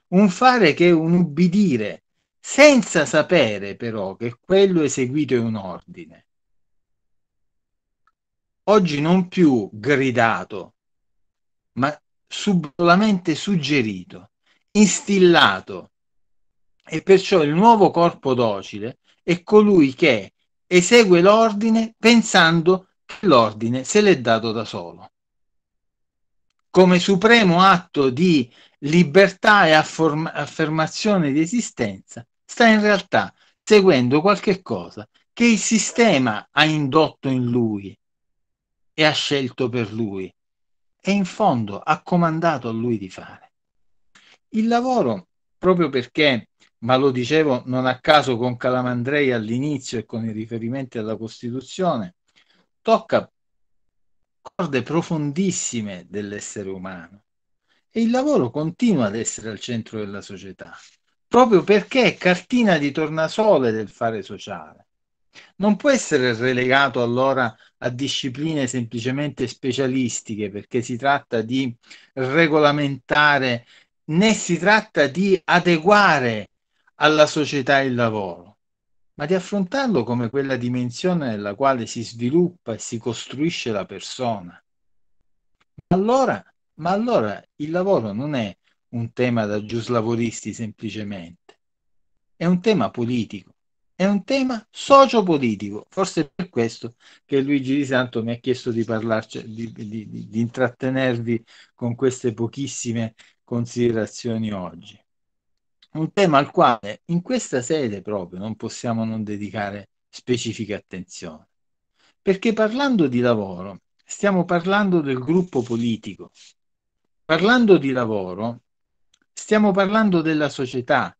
[SPEAKER 4] Un fare che è un ubbidire, senza sapere però che quello eseguito è un ordine. Oggi non più gridato, ma subdolamente suggerito, instillato. E perciò il nuovo corpo docile è colui che esegue l'ordine pensando che l'ordine se l'è dato da solo. Come supremo atto di libertà e affermazione di esistenza, sta in realtà seguendo qualche cosa che il sistema ha indotto in lui e ha scelto per lui e in fondo ha comandato a lui di fare. Il lavoro, proprio perché ma lo dicevo non a caso con Calamandrei all'inizio e con i riferimenti alla Costituzione, tocca corde profondissime dell'essere umano e il lavoro continua ad essere al centro della società, proprio perché è cartina di tornasole del fare sociale. Non può essere relegato allora a discipline semplicemente specialistiche perché si tratta di regolamentare né si tratta di adeguare alla società e il lavoro, ma di affrontarlo come quella dimensione nella quale si sviluppa e si costruisce la persona. Ma allora, ma allora il lavoro non è un tema da giuslavoristi semplicemente, è un tema politico, è un tema sociopolitico. Forse è per questo che Luigi Di Santo mi ha chiesto di parlarci, di, di, di, di intrattenervi con queste pochissime considerazioni oggi un tema al quale in questa sede proprio non possiamo non dedicare specifica attenzione. Perché parlando di lavoro, stiamo parlando del gruppo politico. Parlando di lavoro, stiamo parlando della società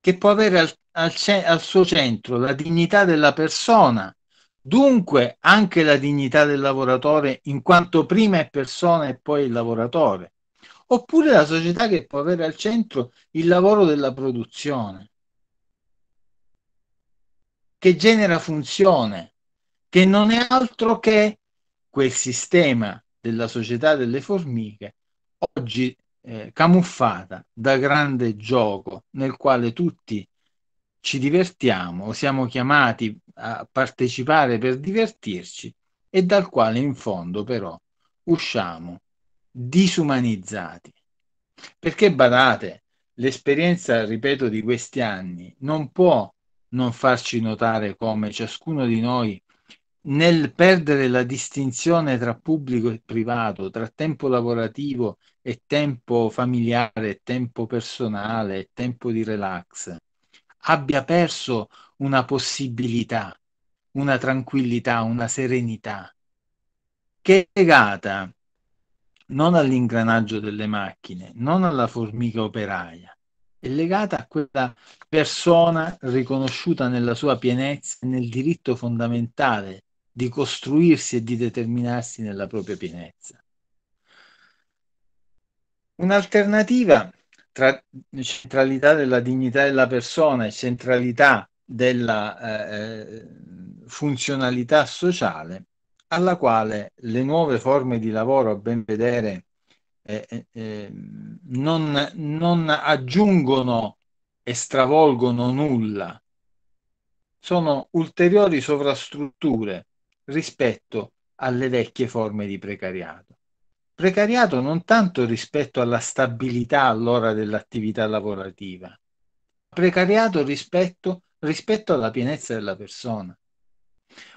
[SPEAKER 4] che può avere al, al, al suo centro la dignità della persona, dunque anche la dignità del lavoratore in quanto prima è persona e poi il lavoratore oppure la società che può avere al centro il lavoro della produzione, che genera funzione, che non è altro che quel sistema della società delle formiche, oggi eh, camuffata da grande gioco nel quale tutti ci divertiamo, siamo chiamati a partecipare per divertirci e dal quale in fondo però usciamo disumanizzati. Perché badate, l'esperienza, ripeto, di questi anni non può non farci notare come ciascuno di noi nel perdere la distinzione tra pubblico e privato, tra tempo lavorativo e tempo familiare, tempo personale, tempo di relax, abbia perso una possibilità, una tranquillità, una serenità, che è legata non all'ingranaggio delle macchine, non alla formica operaia, è legata a quella persona riconosciuta nella sua pienezza e nel diritto fondamentale di costruirsi e di determinarsi nella propria pienezza. Un'alternativa tra centralità della dignità della persona e centralità della eh, eh funzionalità sociale alla quale le nuove forme di lavoro, a ben vedere, eh, eh, ehm, non, non aggiungono e stravolgono nulla, sono ulteriori sovrastrutture rispetto alle vecchie forme di precariato. Precariato non tanto rispetto alla stabilità all'ora dell'attività lavorativa, precariato rispetto, rispetto alla pienezza della persona.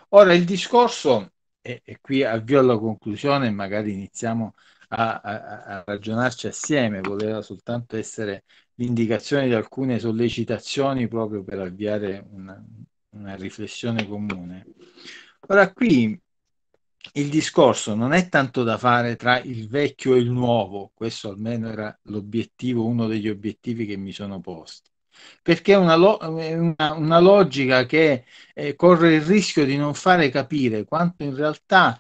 [SPEAKER 4] Ora il discorso e, e qui avvio alla conclusione, magari iniziamo a, a, a ragionarci assieme, voleva soltanto essere l'indicazione di alcune sollecitazioni proprio per avviare una, una riflessione comune. Ora qui il discorso non è tanto da fare tra il vecchio e il nuovo, questo almeno era l'obiettivo, uno degli obiettivi che mi sono posto, perché è una, lo- una, una logica che eh, corre il rischio di non fare capire quanto in realtà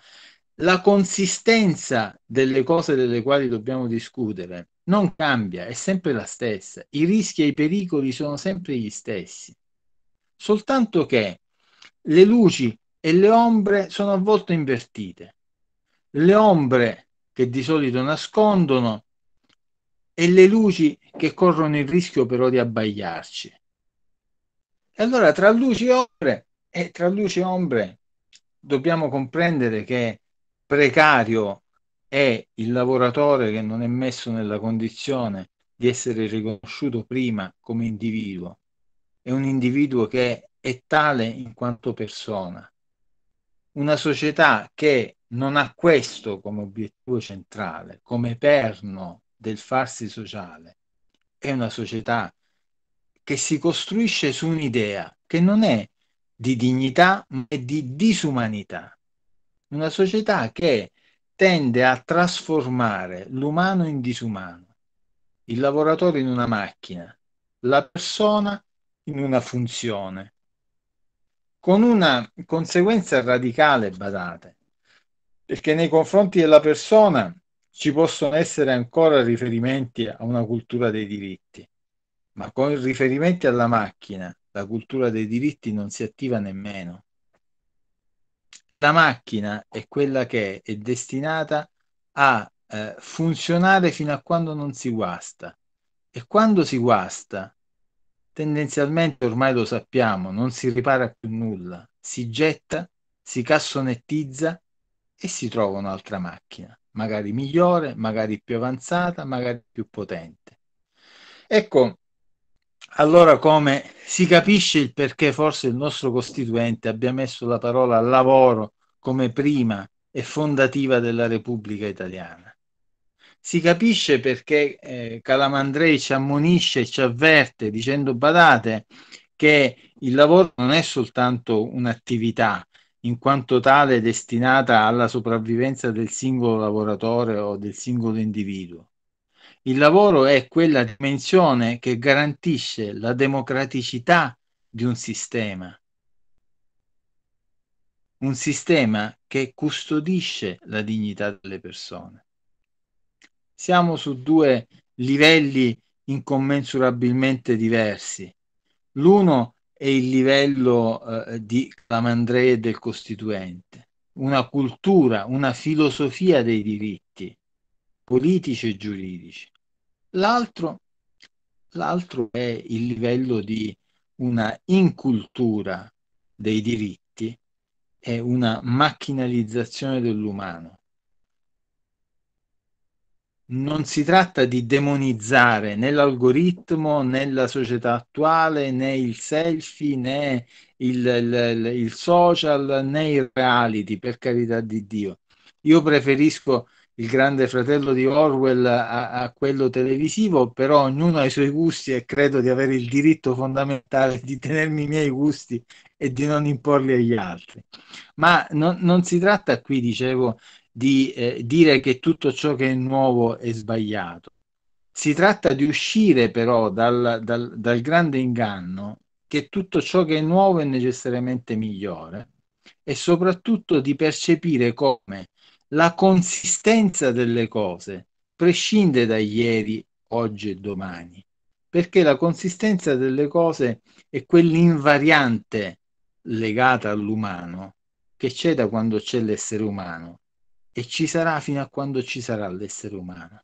[SPEAKER 4] la consistenza delle cose delle quali dobbiamo discutere non cambia, è sempre la stessa, i rischi e i pericoli sono sempre gli stessi, soltanto che le luci e le ombre sono a volte invertite. Le ombre che di solito nascondono e le luci che corrono il rischio però di abbagliarci. E allora tra luci e ombre, e tra luci e ombre dobbiamo comprendere che precario è il lavoratore che non è messo nella condizione di essere riconosciuto prima come individuo, è un individuo che è tale in quanto persona. Una società che non ha questo come obiettivo centrale, come perno del farsi sociale è una società che si costruisce su un'idea che non è di dignità ma è di disumanità. Una società che tende a trasformare l'umano in disumano, il lavoratore in una macchina, la persona in una funzione, con una conseguenza radicale, badate, perché nei confronti della persona ci possono essere ancora riferimenti a una cultura dei diritti, ma con i riferimenti alla macchina la cultura dei diritti non si attiva nemmeno. La macchina è quella che è destinata a eh, funzionare fino a quando non si guasta e quando si guasta tendenzialmente ormai lo sappiamo, non si ripara più nulla, si getta, si cassonettizza e si trova un'altra macchina magari migliore, magari più avanzata, magari più potente. Ecco, allora come si capisce il perché forse il nostro Costituente abbia messo la parola lavoro come prima e fondativa della Repubblica Italiana. Si capisce perché eh, Calamandrei ci ammonisce e ci avverte dicendo badate che il lavoro non è soltanto un'attività, in quanto tale destinata alla sopravvivenza del singolo lavoratore o del singolo individuo. Il lavoro è quella dimensione che garantisce la democraticità di un sistema, un sistema che custodisce la dignità delle persone. Siamo su due livelli incommensurabilmente diversi. L'uno è il livello eh, di Calamandrei e del Costituente, una cultura, una filosofia dei diritti politici e giuridici. L'altro, l'altro è il livello di una incultura dei diritti è una macchinalizzazione dell'umano non si tratta di demonizzare né l'algoritmo né la società attuale né il selfie né il, il, il, social né i reality, per carità di Dio. Io preferisco il grande fratello di Orwell a, a quello televisivo, però ognuno ha i suoi gusti e credo di avere il diritto fondamentale di tenermi i miei gusti e di non imporli agli altri. Ma non, non si tratta qui, dicevo, di eh, dire che tutto ciò che è nuovo è sbagliato. Si tratta di uscire però dal, dal, dal grande inganno che tutto ciò che è nuovo è necessariamente migliore e soprattutto di percepire come la consistenza delle cose prescinde da ieri, oggi e domani, perché la consistenza delle cose è quell'invariante legata all'umano che c'è da quando c'è l'essere umano e ci sarà fino a quando ci sarà l'essere umano.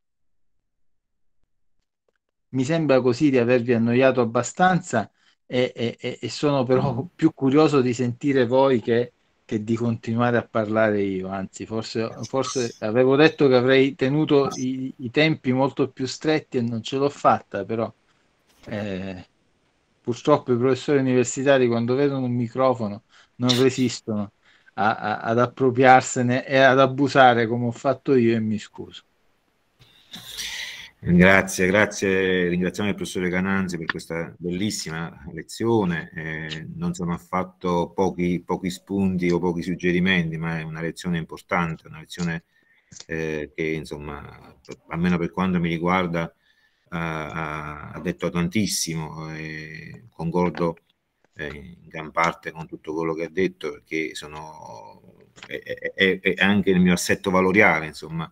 [SPEAKER 4] Mi sembra così di avervi annoiato abbastanza e, e, e sono però mm. più curioso di sentire voi che, che, di continuare a parlare io, anzi forse, forse avevo detto che avrei tenuto i, i, tempi molto più stretti e non ce l'ho fatta, però eh, purtroppo i professori universitari quando vedono un microfono non resistono a, a, ad appropriarsene e ad abusare come ho fatto io e mi scuso.
[SPEAKER 1] Grazie, grazie, ringraziamo il professore Cananzi per questa bellissima lezione, eh, non sono affatto pochi, pochi, spunti o pochi suggerimenti, ma è una lezione importante, una lezione eh, che insomma, almeno per quanto mi riguarda, ha, ha detto tantissimo, eh, concordo eh, in gran parte con tutto quello che ha detto, perché sono, è, è, è anche il mio assetto valoriale, insomma.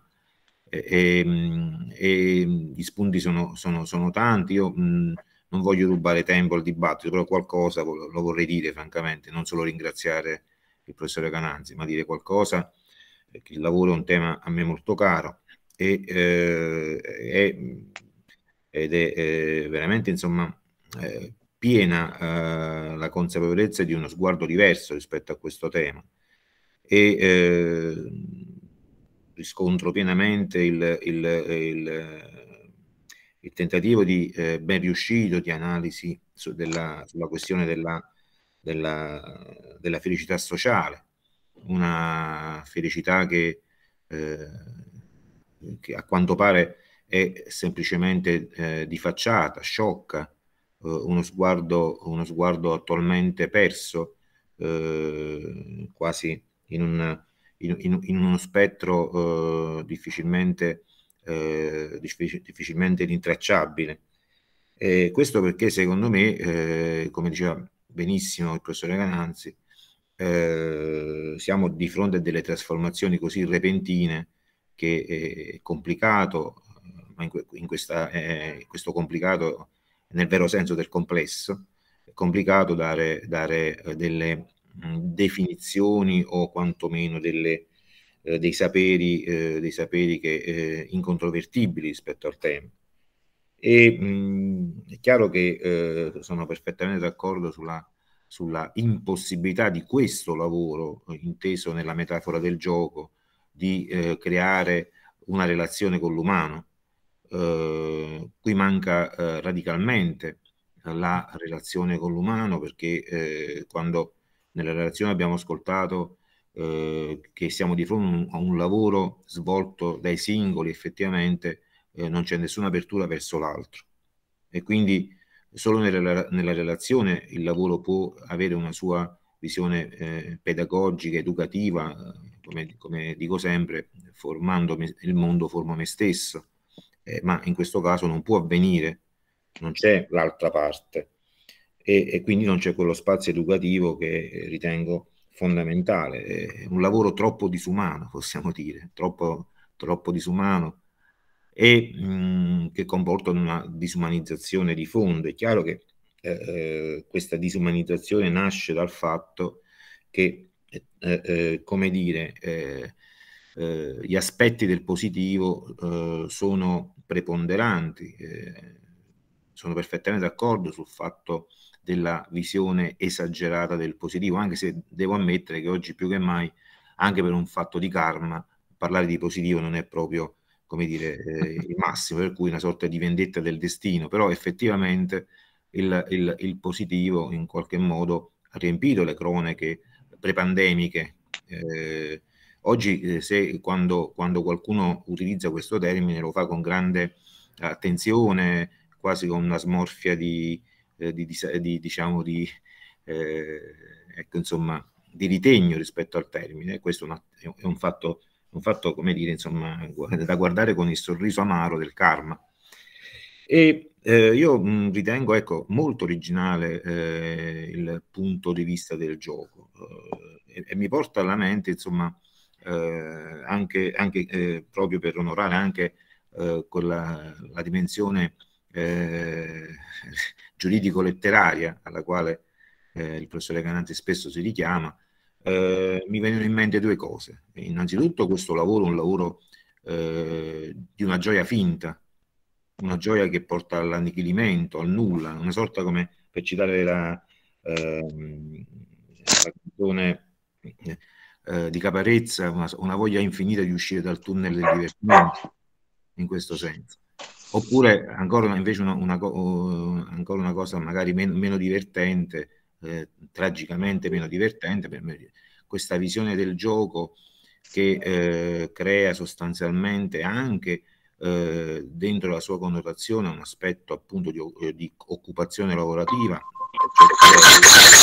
[SPEAKER 1] E, e, e gli spunti sono, sono, sono tanti. Io mh, non voglio rubare tempo al dibattito, però qualcosa lo vorrei dire, francamente, non solo ringraziare il professore Cananzi, ma dire qualcosa, perché il lavoro è un tema a me molto caro e, eh, è, ed è, è eh, veramente, insomma, eh, piena eh, la consapevolezza di uno sguardo diverso rispetto a questo tema e eh, riscontro pienamente il, il, il, il tentativo di, eh, ben riuscito di analisi su della, sulla questione della, della, della, felicità sociale, una felicità che, eh, che a quanto pare è semplicemente eh, di facciata, sciocca, eh, uno sguardo, uno, sguardo, attualmente perso, eh, quasi in, un, in, in uno spettro eh, difficilmente, difficilmente rintracciabile. E questo perché secondo me, eh, come diceva benissimo il professore Gananzi, eh, siamo di fronte a delle trasformazioni così repentine che è complicato, ma in, que in questa, eh, questo complicato nel vero senso del complesso, è complicato dare, dare eh, delle definizioni o quantomeno delle, eh, dei, saperi, eh, dei saperi che, eh, incontrovertibili rispetto al tema. E, mh, è chiaro che eh, sono perfettamente d'accordo sulla, sulla impossibilità di questo lavoro, eh, inteso nella metafora del gioco, di creare una relazione con l'umano, eh, qui manca eh, radicalmente la relazione con l'umano perché eh, quando nella relazione abbiamo ascoltato eh, che siamo di fronte a un lavoro svolto dai singoli effettivamente eh, non c'è nessuna apertura verso l'altro e quindi solo nella, nella, relazione il lavoro può avere una sua visione eh, pedagogica, educativa, come, come, dico sempre, formando me, il mondo forma me stesso eh, ma in questo caso non può avvenire, non c'è l'altra parte e, e, quindi non c'è quello spazio educativo che eh, ritengo fondamentale. È un lavoro troppo disumano, possiamo dire, troppo, troppo disumano e mh, mm, che comporta una disumanizzazione di fondo. È chiaro che eh, eh questa disumanizzazione nasce dal fatto che, eh, eh, eh come dire, gli aspetti del positivo sono preponderanti. Eh, sono perfettamente d'accordo sul fatto della visione esagerata del positivo, anche se devo ammettere che oggi più che mai, anche per un fatto di karma, parlare di positivo non è proprio come dire, eh, il massimo, per cui una sorta di vendetta del destino, però effettivamente il, il, il positivo in qualche modo ha riempito le cronache prepandemiche eh, Oggi eh, se quando, quando qualcuno utilizza questo termine lo fa con grande attenzione, quasi con una smorfia di, eh, di, di diciamo di, eh, ecco, insomma, di ritegno rispetto al termine. Questo è, una, è un, fatto, un fatto, come dire, insomma, da guardare con il sorriso amaro del karma. E eh, io mh, mm, ritengo ecco, molto originale eh, il punto di vista del gioco eh, e, e, mi porta alla mente, insomma, eh, anche, anche eh, proprio per onorare anche eh, quella, la dimensione eh, giuridico-letteraria alla quale eh, il professore Cananti spesso si richiama, eh, mi vengono in mente due cose. Innanzitutto questo lavoro è un lavoro di una gioia finta, una gioia che porta all'annichilimento, al nulla, una sorta come, per citare la, ehm, la canzone eh, di caparezza, una, una, voglia infinita di uscire dal tunnel del divertimento, in questo senso. Oppure ancora invece una, una, eh, ancora una cosa magari meno, meno divertente, eh, tragicamente meno divertente, per me, questa visione del gioco che eh, crea sostanzialmente anche eh, dentro la sua connotazione un aspetto appunto di, eh, di occupazione lavorativa. Cioè,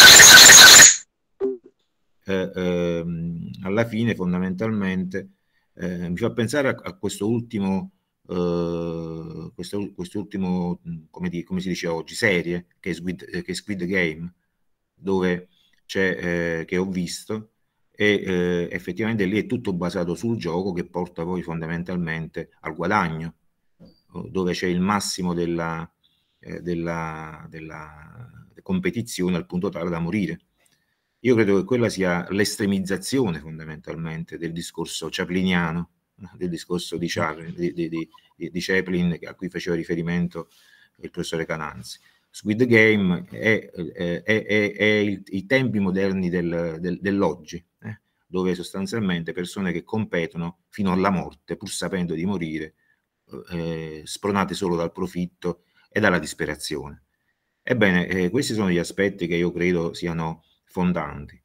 [SPEAKER 1] fine fondamentalmente eh, mi fa pensare a, a questo ultimo, eh, questo, questo ultimo mm, come, di, come, si dice oggi, serie che è Squid, eh, che è Squid Game, dove c'è, eh, che ho visto e eh, effettivamente lì è tutto basato sul gioco che porta poi fondamentalmente al guadagno, dove c'è il massimo della, eh, della, della competizione al punto tale da morire. Io credo che quella sia l'estremizzazione fondamentalmente del discorso chapliniano, del discorso di, Chaplin, certo. di, di, di Chaplin a cui faceva riferimento il professore Cananzi. Squid Game è, è, è, è il, i tempi moderni del, del, dell'oggi, eh? dove sostanzialmente persone che competono fino alla morte, pur sapendo di morire, eh, spronate solo dal profitto e dalla disperazione. Ebbene, eh, questi sono gli aspetti che io credo siano fondanti,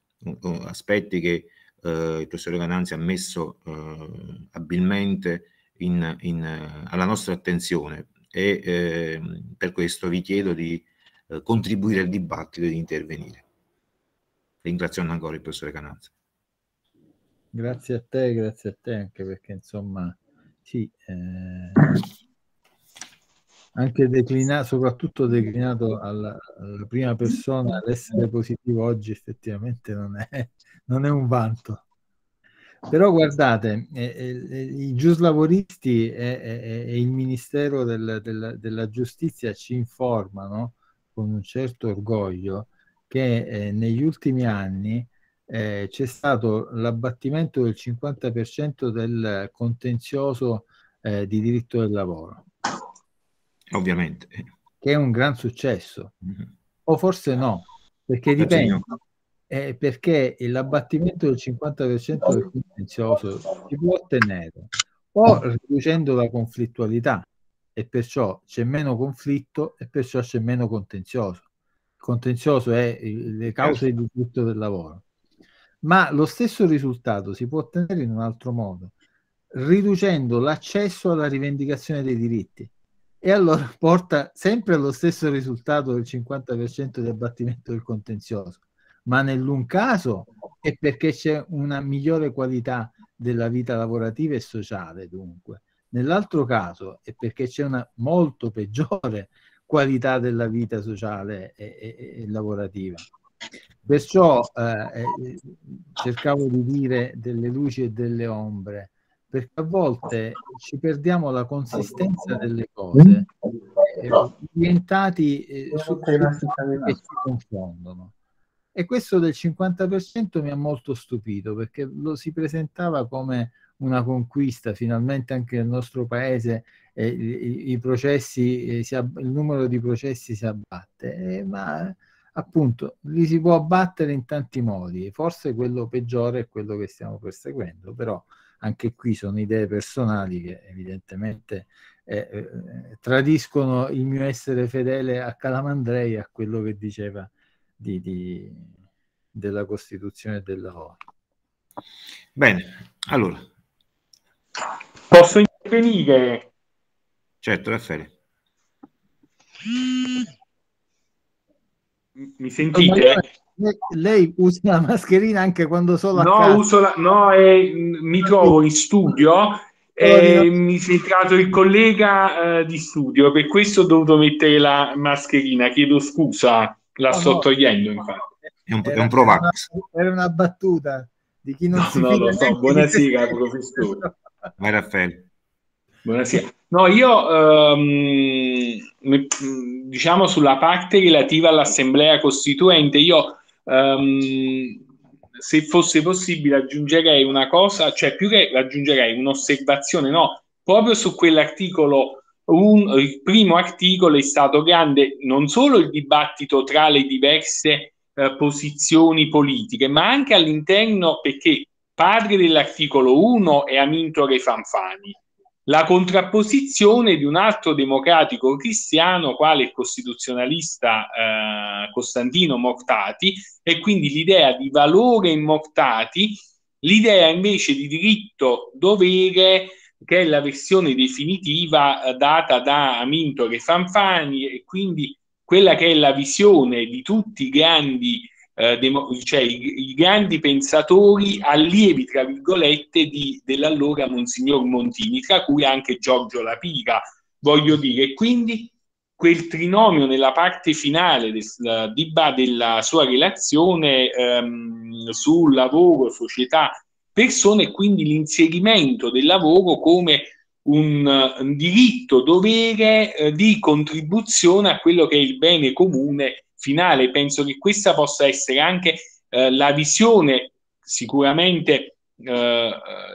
[SPEAKER 1] aspetti che eh, il professore Gananzi ha messo eh, abilmente in, in, alla nostra attenzione e eh, per questo vi chiedo di eh, contribuire al dibattito e di intervenire. Ringraziando ancora il professore Gananzi.
[SPEAKER 4] Grazie a te, grazie a te anche perché insomma sì, eh, anche declinato, soprattutto declinato alla, alla, prima persona, l'essere positivo oggi effettivamente non è, non è un vanto. Però guardate, eh, eh, eh i giuslavoristi e, e, il Ministero del, del, della Giustizia ci informano con un certo orgoglio che eh, negli ultimi anni eh, c'è stato l'abbattimento del 50% del contenzioso eh, di diritto del lavoro Ovviamente. Che è un gran successo. Mm-hmm. O forse no, perché dipende. No. Eh, perché l'abbattimento del 50% del contenzioso si può ottenere o oh. riducendo la conflittualità e perciò c'è meno conflitto e perciò c'è meno contenzioso. Il contenzioso è le eh, cause di tutto del lavoro. Ma lo stesso risultato si può ottenere in un altro modo, riducendo l'accesso alla rivendicazione dei diritti e allora porta sempre allo stesso risultato del 50% di abbattimento del contenzioso, ma nell'un caso è perché c'è una migliore qualità della vita lavorativa e sociale, dunque, nell'altro caso è perché c'è una molto peggiore qualità della vita sociale e, e, e lavorativa. Perciò eh, eh, cercavo di dire delle luci e delle ombre perché a volte ci perdiamo la consistenza delle cose, eh, orientati eh, su cose che ci confondono. E questo del 50% mi ha molto stupito perché lo si presentava come una conquista finalmente anche nel nostro paese eh, i, i processi, eh, ab- il numero di processi si abbatte, eh, ma appunto li si può abbattere in tanti modi, forse quello peggiore è quello che stiamo perseguendo, però anche qui sono idee personali che evidentemente eh, eh, eh, tradiscono il mio essere fedele a Calamandrei, a quello che diceva di, di, della Costituzione del lavoro.
[SPEAKER 1] Bene, allora. Posso
[SPEAKER 5] intervenire?
[SPEAKER 1] Certo, Raffaele.
[SPEAKER 5] Mi sentite?
[SPEAKER 4] Eh, lei usa la mascherina anche quando sono no, a uso
[SPEAKER 5] la, no, eh, mi trovo in studio e mi si è entrato il collega eh, di studio, per questo ho dovuto mettere la mascherina. Chiedo scusa, la no, sto no, togliendo. No,
[SPEAKER 1] è un, era, un
[SPEAKER 4] provax. era una battuta di chi non no, si no, lo so. Buonasera, professore.
[SPEAKER 1] Vai, Raffaele.
[SPEAKER 5] Buonasera.
[SPEAKER 4] No, io
[SPEAKER 5] ehm, diciamo sulla parte relativa all'assemblea costituente, io Um, se fosse possibile aggiungerei una cosa, cioè più che aggiungerei un'osservazione, no, proprio su quell'articolo, un, il primo articolo è stato grande non solo il dibattito tra le diverse eh, posizioni politiche, ma anche all'interno perché padre dell'articolo 1 è Amintore Fanfani, la contrapposizione di un altro democratico cristiano quale il costituzionalista eh, Costantino Mortati e quindi l'idea di valore in Mortati, l'idea invece di diritto dovere che è la versione definitiva eh, data da Amintore Fanfani e quindi quella che è la visione di tutti i grandi eh, cioè, i, i, grandi pensatori allievi, tra virgolette, di, dell'allora Monsignor Montini, tra cui anche Giorgio Lapira, voglio dire. Quindi quel trinomio nella parte finale del, della, della sua relazione ehm, sul lavoro, società, persone e quindi l'inserimento del lavoro come un, un diritto, dovere eh, di contribuzione a quello che è il bene comune finale. Penso che questa possa essere anche eh, la visione, sicuramente eh, eh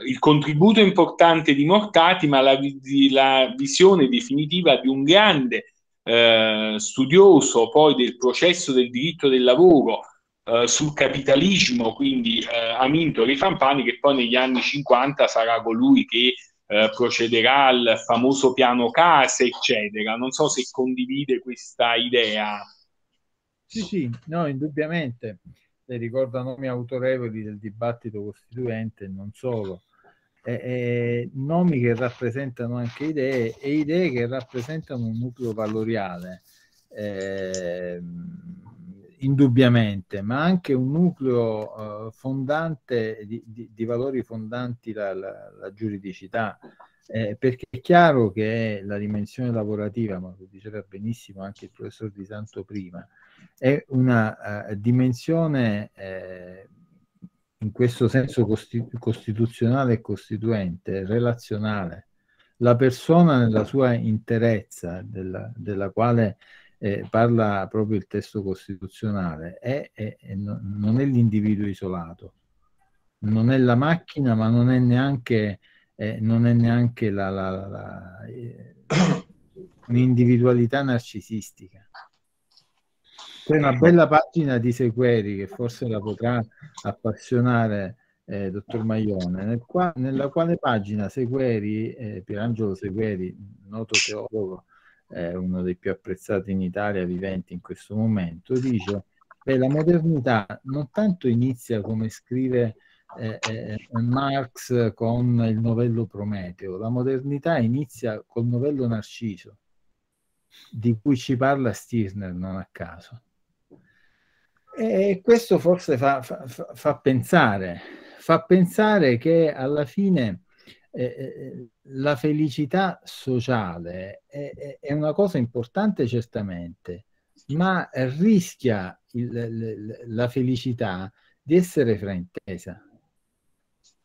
[SPEAKER 5] il contributo importante di Mortati, ma la, di, la visione definitiva di un grande eh, studioso poi del processo del diritto del lavoro. Eh, sul capitalismo, quindi eh, Aminto Rifampani, che poi negli anni 50 sarà colui che procederà al famoso piano case eccetera. Non so se condivide questa idea.
[SPEAKER 4] Sì, sì, no, indubbiamente. Le ricorda nomi autorevoli del dibattito costituente, non solo. E, e, nomi che rappresentano anche idee e idee che rappresentano un nucleo valoriale, eh, indubbiamente, ma anche un nucleo eh, fondante di, di, di, valori fondanti la, la, la giuridicità. Eh, perché è chiaro che la dimensione lavorativa, ma lo diceva benissimo anche il professor Di Santo prima, è una eh, dimensione eh, in questo senso costitu costituzionale e costituente, relazionale. La persona nella sua interezza, della, della quale eh, parla proprio il testo costituzionale, è, è, è, non è l'individuo isolato, non è la macchina, ma non è neanche, eh, non è neanche la, la, la, eh, un'individualità narcisistica c'è una bella pagina di Sequeri che forse la potrà appassionare eh, dottor Maione, nel qua, nella quale pagina Sequeri, eh, Pierangelo Segueri, noto teologo, eh, uno dei più apprezzati in Italia viventi in questo momento, dice che la modernità non tanto inizia come scrive eh, eh, Marx con il novello Prometeo, la modernità inizia col novello Narciso, di cui ci parla Stirner non a caso. E questo forse fa, fa, fa, pensare, fa pensare che alla fine eh, eh la felicità sociale è, è, una cosa importante certamente, ma rischia il, la felicità di essere fraintesa.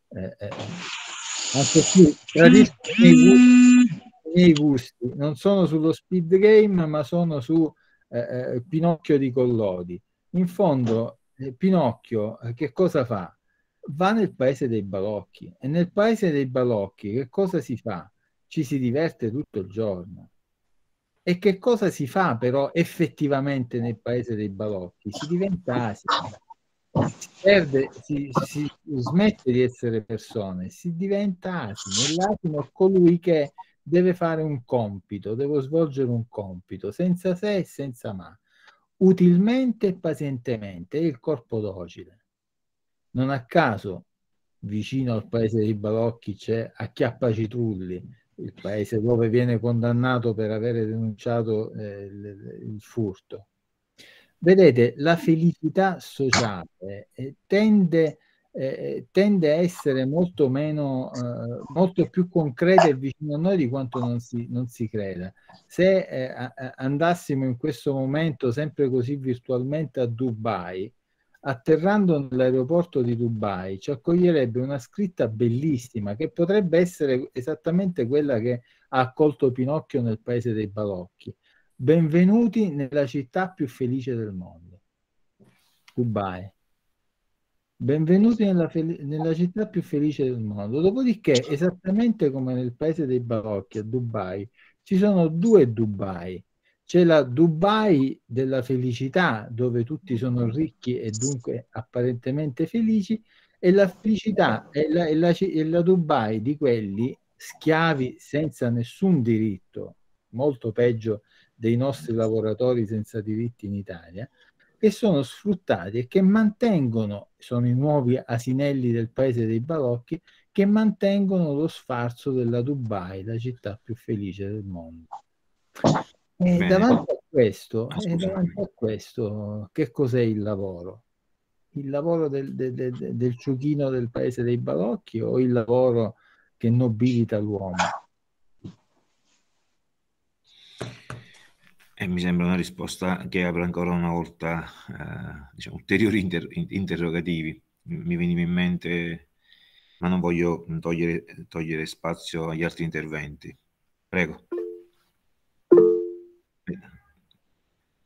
[SPEAKER 4] Eh, eh, anche qui, tradisco i miei, gusti, non sono sullo speed game, ma sono su eh, eh, Pinocchio di Collodi in fondo eh, Pinocchio eh, che cosa fa? Va nel paese dei balocchi e nel paese dei balocchi che cosa si fa? Ci si diverte tutto il giorno. E che cosa si fa però effettivamente nel paese dei balocchi? Si diventa asino, si perde, si, si, smette di essere persone, si diventa asino. L'asino è colui che deve fare un compito, devo svolgere un compito, senza sé e senza ma utilmente e pazientemente il corpo docile. Non a caso, vicino al paese dei Balocchi c'è Acchiappa Citrulli, il paese dove viene condannato per avere denunciato eh, il, il furto. Vedete, la felicità sociale eh, tende a eh, eh, tende a essere molto meno, eh, molto più concreta e vicino a noi di quanto non si, non si creda. Se eh, andassimo in questo momento sempre così virtualmente a Dubai, atterrando nell'aeroporto di Dubai, ci accoglierebbe una scritta bellissima che potrebbe essere esattamente quella che ha accolto Pinocchio nel paese dei balocchi. Benvenuti nella città più felice del mondo. Dubai. Benvenuti nella, fel- nella, città più felice del mondo. Dopodiché, esattamente come nel paese dei barocchi a Dubai, ci sono due Dubai. C'è la Dubai della felicità, dove tutti sono ricchi e dunque apparentemente felici, e la felicità è la, è la, è la Dubai di quelli schiavi senza nessun diritto, molto peggio dei nostri lavoratori senza diritti in Italia, che sono sfruttati e che mantengono, sono i nuovi asinelli del paese dei balocchi, che mantengono lo sfarzo della Dubai, la città più felice del mondo.
[SPEAKER 3] E davanti
[SPEAKER 4] a, questo, ah, e davanti a questo, che cos'è il lavoro? Il lavoro del, de, de, del ciuchino del paese dei balocchi o il lavoro che nobilita l'uomo?
[SPEAKER 1] E mi sembra una risposta che apre ancora una volta eh, diciamo, ulteriori inter- interrogativi. Mi veniva in mente, ma non voglio togliere, togliere spazio agli altri interventi. Prego.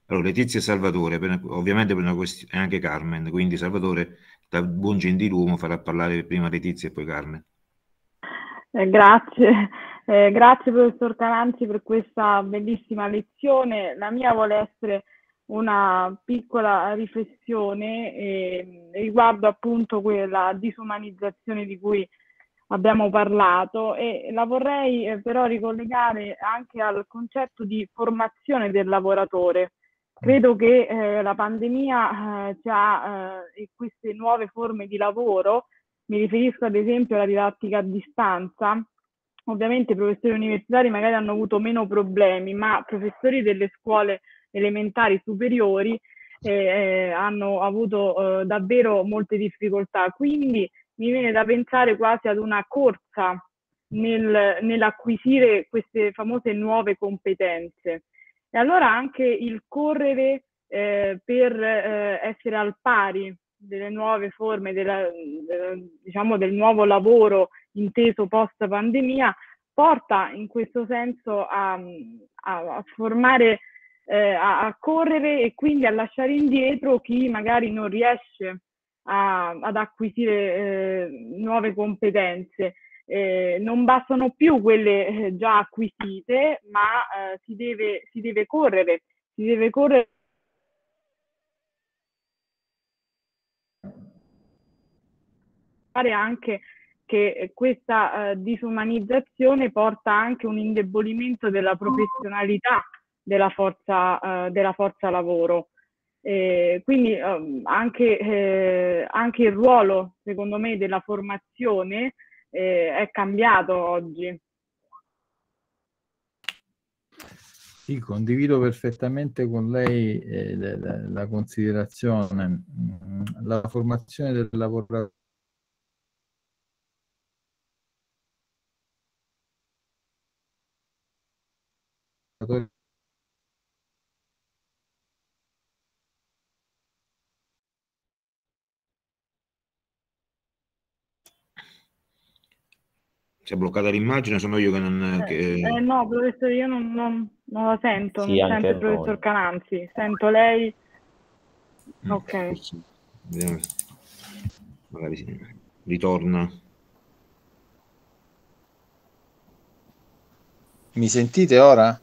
[SPEAKER 1] Allora, Letizia e Salvatore, per, ovviamente per una questione, anche Carmen, quindi Salvatore, da buon gentiluomo, farà parlare prima Letizia e poi Carmen.
[SPEAKER 6] Eh, grazie. Eh, grazie professor Cananzi per questa bellissima lezione. La mia vuole essere una piccola riflessione eh, riguardo appunto quella disumanizzazione di cui abbiamo parlato e la vorrei eh, però ricollegare anche al concetto di formazione del lavoratore. Credo che eh, la pandemia eh, e queste nuove forme di lavoro mi riferisco ad esempio alla didattica a distanza. Ovviamente i professori universitari magari hanno avuto meno problemi, ma professori delle scuole elementari superiori eh, eh, hanno avuto eh, davvero molte difficoltà. Quindi mi viene da pensare quasi ad una corsa nel, nell'acquisire queste famose nuove competenze. E allora anche il correre eh, per eh, essere al pari delle nuove forme, della, eh, diciamo, del nuovo lavoro inteso post pandemia, porta in questo senso a, a, a formare, eh, a, a, correre e quindi a lasciare indietro chi magari non riesce ad acquisire eh, nuove competenze. Eh, non bastano più quelle eh, già acquisite, ma eh, si deve, si deve correre, si deve correre pare anche che questa eh, disumanizzazione porta anche un indebolimento della professionalità della forza, eh, della forza lavoro. Ehm, eh, quindi anche, anche, il ruolo, secondo me, della formazione eh, è cambiato oggi.
[SPEAKER 4] Sì, condivido perfettamente con lei eh, la, la considerazione. Mm, la formazione del lavoratore
[SPEAKER 1] giocatori Si è bloccata l'immagine, sono io che non... Eh, che... Eh,
[SPEAKER 6] no, professore, io non, non, non la sento, sì, non sento il professor Cananzi, sento lei. Mm. Ok.
[SPEAKER 1] Magari sì. ritorna.
[SPEAKER 4] Mi sentite ora?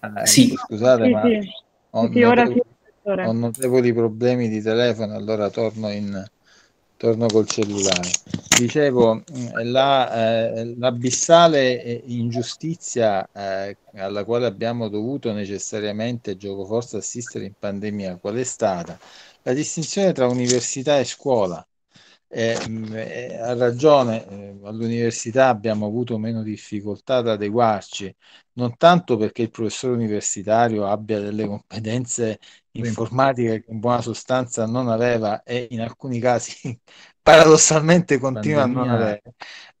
[SPEAKER 4] Eh, sì. Scusate, sì, ma sì. Ho, notevoli, ho, notevoli, problemi di telefono, allora torno, in, torno col cellulare. Dicevo, eh, la, eh, l'abissale eh, ingiustizia eh, alla quale abbiamo dovuto necessariamente, gioco forza, assistere in pandemia, qual è stata? La distinzione tra università e scuola eh, mm, eh, ha ragione, eh, all'università abbiamo avuto meno difficoltà ad adeguarci, non tanto perché il professore universitario abbia delle competenze informatiche che in buona sostanza non aveva e in alcuni casi paradossalmente continua Pandemia. a non avere,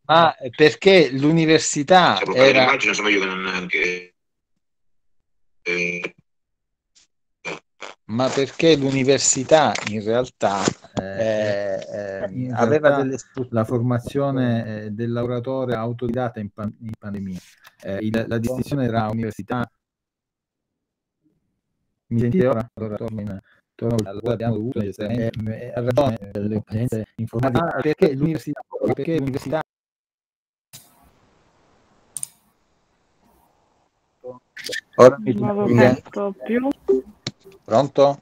[SPEAKER 4] ma perché l'università... era... Immagino
[SPEAKER 1] sono io che non... Che... Eh,
[SPEAKER 4] ma perché l'università in realtà, eh, eh, eh, eh in aveva realtà delle strutture. La formazione eh, del lavoratore autodidatta in, pan- in pandemia, eh, il, la distinzione tra università... Mi sentite ora? Allora torno in... Torno al lavoro abbiamo dovuto, essere. ha ragione, le competenze informatiche, ah, perché l'università... Perché l'università Ora mi sento più. Pronto?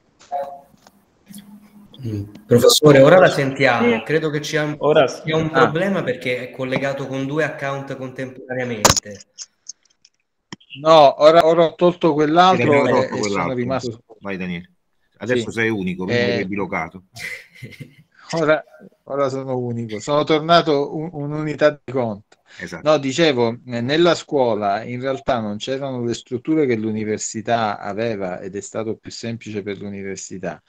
[SPEAKER 3] Mm. Professore, ora la sentiamo. Sì. Credo che ci sia un, ora, sia un ah. problema perché è collegato con due account contemporaneamente. No, ora, ora
[SPEAKER 4] ho tolto quell'altro e, tolto quell'altro. rimasto.
[SPEAKER 1] Vai Daniele. Adesso sì. sei unico, quindi eh... bilocato.
[SPEAKER 4] Ora, ora, sono unico. Sono tornato un, un'unità di conto. Esatto. No, dicevo, nella scuola in realtà non c'erano le strutture che l'università aveva ed è stato più semplice per l'università.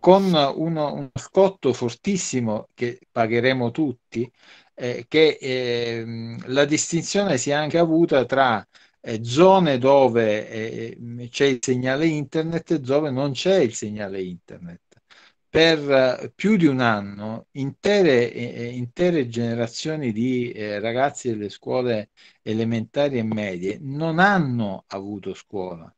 [SPEAKER 4] Con uno, uno scotto fortissimo che pagheremo tutti, eh, che eh, la distinzione si è anche avuta tra eh, zone dove eh, eh, c'è il segnale internet e zone dove non c'è il segnale internet per eh, più di un anno intere, eh, eh, intere generazioni di eh, ragazzi delle scuole elementari e medie non hanno avuto scuola.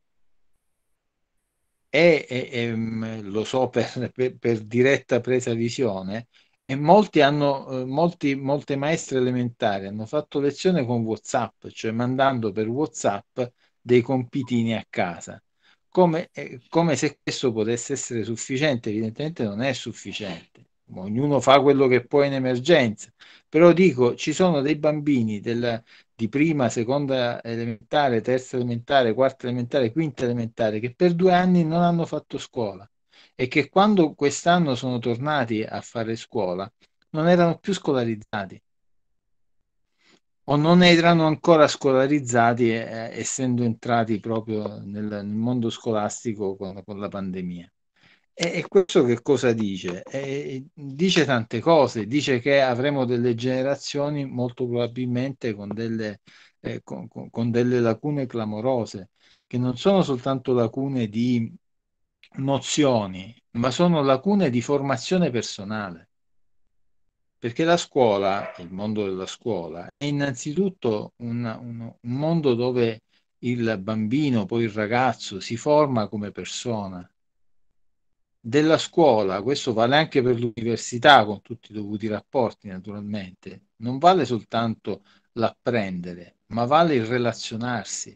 [SPEAKER 4] E, e, e ehm, lo so per, per, per, diretta presa visione, e molti hanno, eh, molti, molte maestre elementari hanno fatto lezione con WhatsApp, cioè mandando per WhatsApp dei compitini a casa come, eh, come, se questo potesse essere sufficiente, evidentemente non è sufficiente. Ognuno fa quello che può in emergenza, però dico, ci sono dei bambini del, di prima, seconda elementare, terza elementare, quarta elementare, quinta elementare, che per due anni non hanno fatto scuola e che quando quest'anno sono tornati a fare scuola non erano più scolarizzati o non erano ancora scolarizzati eh, essendo entrati proprio nel, nel mondo scolastico con, con la pandemia. E, e, questo che cosa dice? E, dice tante cose, dice che avremo delle generazioni molto probabilmente con delle, eh, con, con delle lacune clamorose, che non sono soltanto lacune di nozioni, ma sono lacune di formazione personale perché la scuola, il mondo della scuola, è innanzitutto un, un, un mondo dove il bambino, poi il ragazzo, si forma come persona. Della scuola, questo vale anche per l'università con tutti i dovuti rapporti naturalmente, non vale soltanto l'apprendere, ma vale il relazionarsi.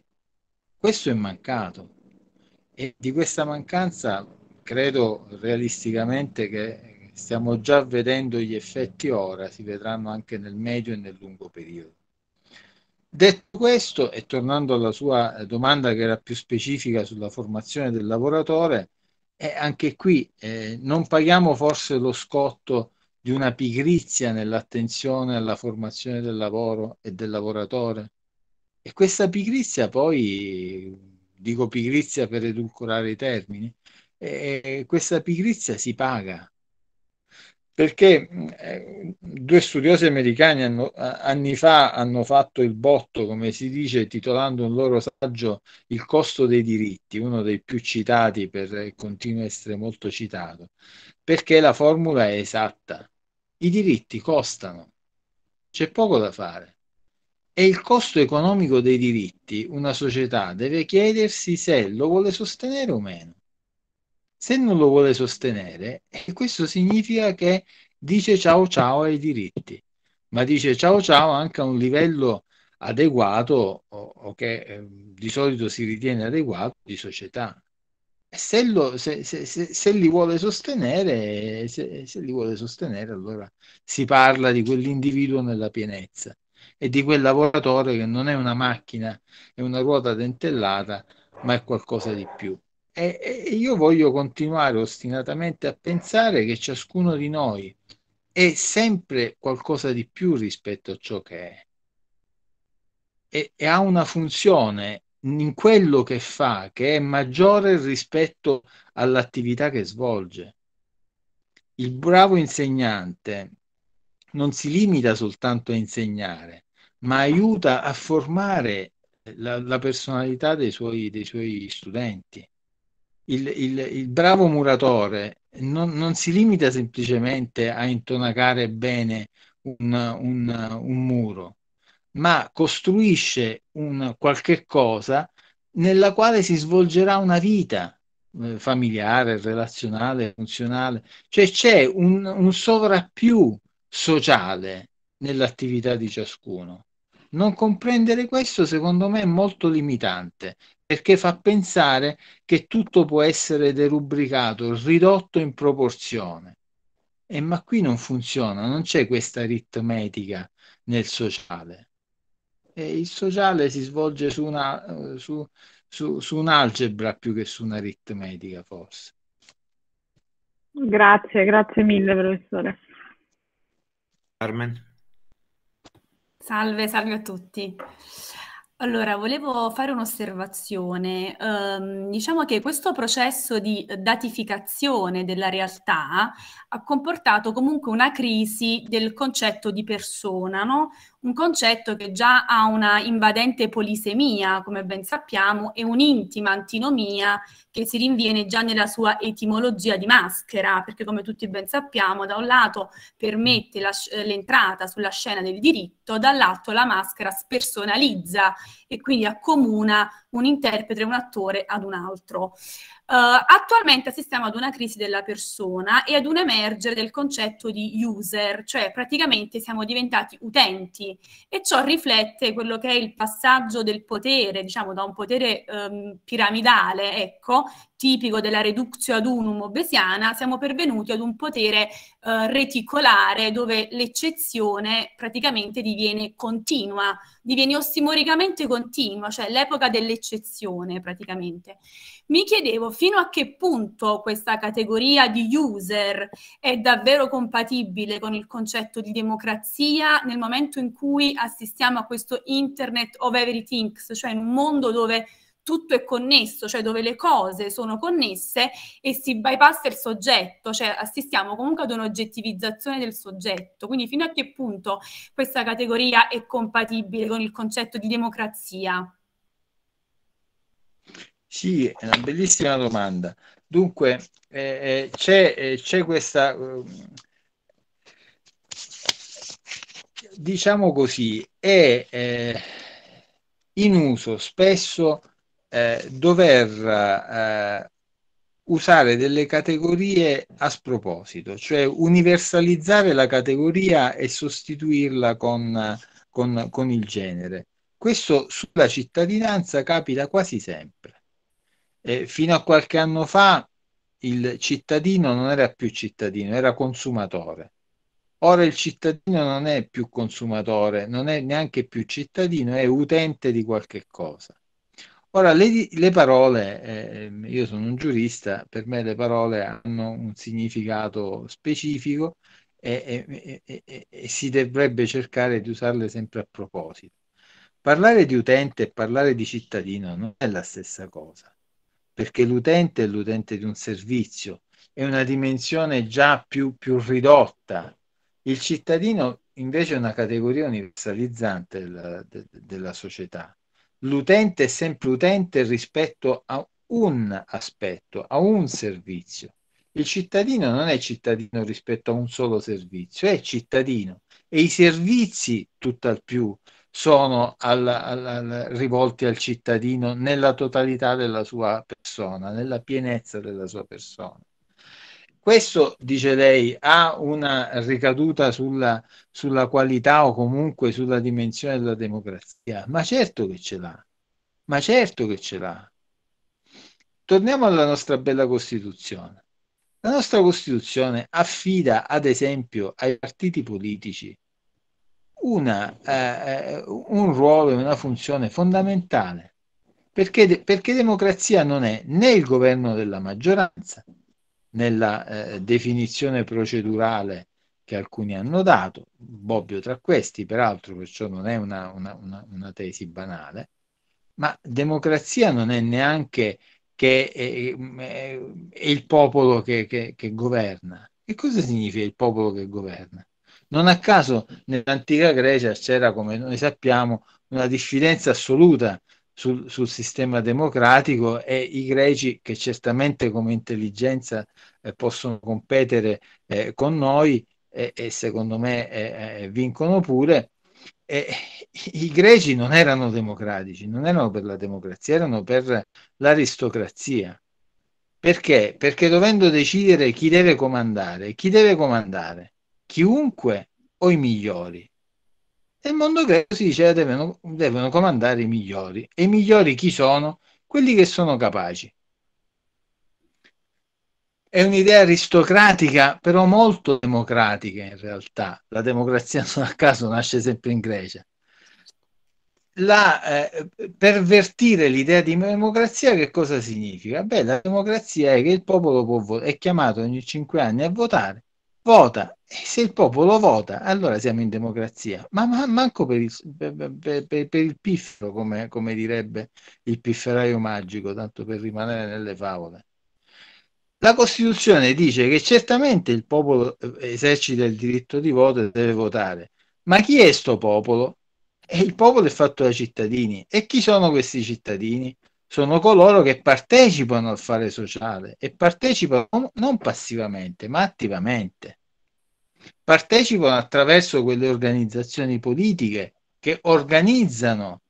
[SPEAKER 4] Questo è mancato e di questa mancanza credo realisticamente che stiamo già vedendo gli effetti ora, si vedranno anche nel medio e nel lungo periodo. Detto questo, e tornando alla sua eh, domanda che era più specifica sulla formazione del lavoratore, eh, anche qui eh, non paghiamo forse lo scotto di una pigrizia nell'attenzione alla formazione del lavoro e del lavoratore. E questa pigrizia poi, dico pigrizia per edulcorare i termini, eh, eh questa pigrizia si paga perché mm, eh, due studiosi americani hanno, anni fa hanno fatto il botto, come si dice, titolando un loro saggio Il costo dei diritti, uno dei più citati per continua a essere molto citato, perché la formula è esatta. I diritti costano, c'è poco da fare. E il costo economico dei diritti una società deve chiedersi se lo vuole sostenere o meno. Se non lo vuole sostenere, questo significa che dice ciao ciao ai diritti, ma dice ciao ciao anche a un livello adeguato o, o che eh, di solito si ritiene adeguato di società. Se, lo, se, se, se, li vuole sostenere, se, li vuole sostenere, allora si parla di quell'individuo nella pienezza e di quel lavoratore che non è una macchina, è una ruota dentellata, ma è qualcosa di più. E, e io voglio continuare ostinatamente a pensare che ciascuno di noi è sempre qualcosa di più rispetto a ciò che è e, e ha una funzione in quello che fa che è maggiore rispetto all'attività che svolge. Il bravo insegnante non si limita soltanto a insegnare, ma aiuta a formare la, la personalità dei suoi, dei suoi studenti il, il, il bravo muratore non, non, si limita semplicemente a intonacare bene un, un, un muro, ma costruisce un qualche cosa nella quale si svolgerà una vita eh, familiare, relazionale, funzionale, cioè c'è un, un sovrappiù sociale nell'attività di ciascuno. Non comprendere questo secondo me è molto limitante perché fa pensare che tutto può essere derubricato, ridotto in proporzione. E ma qui non funziona, non c'è questa aritmetica nel sociale. E il sociale si svolge su, una, su, su, su un'algebra più che su un'aritmetica, forse.
[SPEAKER 6] Grazie, grazie mille professore.
[SPEAKER 1] Carmen.
[SPEAKER 7] Salve, salve a tutti. Allora, volevo fare un'osservazione. Ehm, diciamo che questo processo di datificazione della realtà ha comportato comunque una crisi del concetto di persona, no? un concetto che già ha una invadente polisemia, come ben sappiamo, e un'intima antinomia che si rinviene già nella sua etimologia di maschera, perché come tutti ben sappiamo, da un lato permette la, l'entrata sulla scena del diritto, dall'altro la maschera spersonalizza e quindi accomuna un interprete, un attore ad un altro. Uh, attualmente assistiamo ad una crisi della persona e ad un emergere del concetto di user, cioè praticamente siamo diventati utenti e ciò riflette quello che è il passaggio del potere, diciamo da un potere um, piramidale, ecco, tipico della reductio ad unum obesiana, siamo pervenuti ad un potere eh, reticolare dove l'eccezione praticamente diviene continua, diviene ossimoricamente continua, cioè l'epoca dell'eccezione praticamente. Mi chiedevo fino a che punto questa categoria di user è davvero compatibile con il concetto di democrazia nel momento in cui assistiamo a questo Internet of Everything, cioè in un mondo dove tutto è connesso, cioè dove le cose sono connesse e si bypassa il soggetto, cioè assistiamo comunque ad un'oggettivizzazione del soggetto. Quindi fino a che punto questa categoria è compatibile con il concetto di democrazia?
[SPEAKER 4] Sì, è una bellissima domanda. Dunque, eh, eh c'è, eh, c'è, questa... Eh, diciamo così, è eh, in uso spesso eh, dover eh, usare delle categorie a sproposito, cioè universalizzare la categoria e sostituirla con, con, con il genere. Questo sulla cittadinanza capita quasi sempre. Eh, fino a qualche anno fa il cittadino non era più cittadino, era consumatore. Ora il cittadino non è più consumatore, non è neanche più cittadino, è utente di qualche cosa. Ora, le, le parole, eh, io sono un giurista, per me le parole hanno un significato specifico e, e, e, e, si dovrebbe cercare di usarle sempre a proposito. Parlare di utente e parlare di cittadino non è la stessa cosa, perché l'utente è l'utente di un servizio, è una dimensione già più, più ridotta. Il cittadino invece è una categoria universalizzante della, de, della società l'utente è sempre utente rispetto a un aspetto, a un servizio. Il cittadino non è cittadino rispetto a un solo servizio, è cittadino e i servizi tutt'al più sono al, al, al, rivolti al cittadino nella totalità della sua persona, nella pienezza della sua persona. Questo, dice lei, ha una ricaduta sulla, sulla qualità o comunque sulla dimensione della democrazia. Ma certo che ce l'ha. Ma certo che ce l'ha. Torniamo alla nostra bella Costituzione. La nostra Costituzione affida, ad esempio, ai partiti politici una, eh, eh un ruolo e una funzione fondamentale, perché, perché democrazia non è né il governo della maggioranza nella eh, definizione procedurale che alcuni hanno dato, Bobbio tra questi, peraltro perciò non è una, una, una, una tesi banale, ma democrazia non è neanche che è, è il popolo che, che, che governa. Che cosa significa il popolo che governa? Non a caso nell'antica Grecia c'era, come noi sappiamo, una diffidenza assoluta sul, sul, sistema democratico e i greci che certamente come intelligenza eh, possono competere eh, con noi e, e secondo me eh, eh vincono pure. I greci non erano democratici, non erano per la democrazia, erano per l'aristocrazia. Perché? Perché dovendo decidere chi deve comandare, chi deve comandare, chiunque o i migliori, nel mondo greco si diceva devono, devono comandare i migliori. E i migliori chi sono? Quelli che sono capaci. È un'idea aristocratica, però molto democratica in realtà. La democrazia non a caso nasce sempre in Grecia. La, eh, pervertire l'idea di democrazia che cosa significa? Beh, la democrazia è che il popolo può, è chiamato ogni cinque anni a votare vota e se il popolo vota allora siamo in democrazia ma, ma manco per il, per, per, per il piffero come, come, direbbe il pifferaio magico tanto per rimanere nelle favole la Costituzione dice che certamente il popolo eh, esercita il diritto di voto e deve votare ma chi è sto popolo? E il popolo è fatto da cittadini e chi sono questi cittadini? sono coloro che partecipano al fare sociale e partecipano non passivamente ma attivamente. Partecipano attraverso quelle organizzazioni politiche che organizzano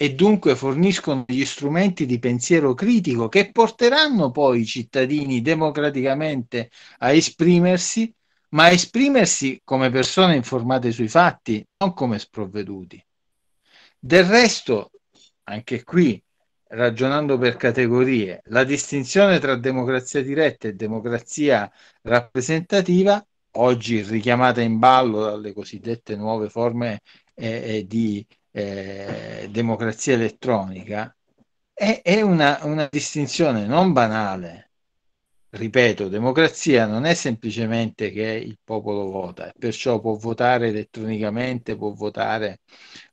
[SPEAKER 4] e dunque forniscono gli strumenti di pensiero critico che porteranno poi i cittadini democraticamente a esprimersi, ma a esprimersi come persone informate sui fatti, non come sprovveduti. Del resto, anche qui ragionando per categorie, la distinzione tra democrazia diretta e democrazia rappresentativa, oggi richiamata in ballo dalle cosiddette nuove forme eh, eh, di eh, democrazia elettronica, è, è una, una distinzione non banale ripeto, democrazia non è semplicemente che il popolo vota, e perciò può votare elettronicamente, può votare,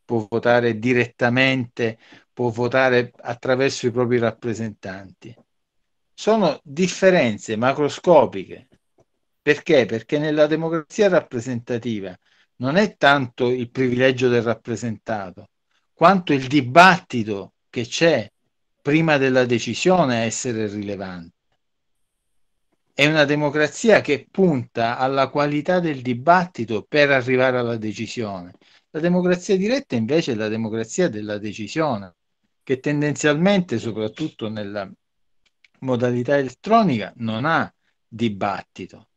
[SPEAKER 4] può votare direttamente, può votare attraverso i propri rappresentanti. Sono differenze macroscopiche. Perché? Perché nella democrazia rappresentativa non è tanto il privilegio del rappresentato, quanto il dibattito che c'è prima della decisione a essere rilevante. È una democrazia che punta alla qualità del dibattito per arrivare alla decisione. La democrazia diretta invece è la democrazia della decisione, che tendenzialmente, soprattutto nella modalità elettronica, non ha dibattito.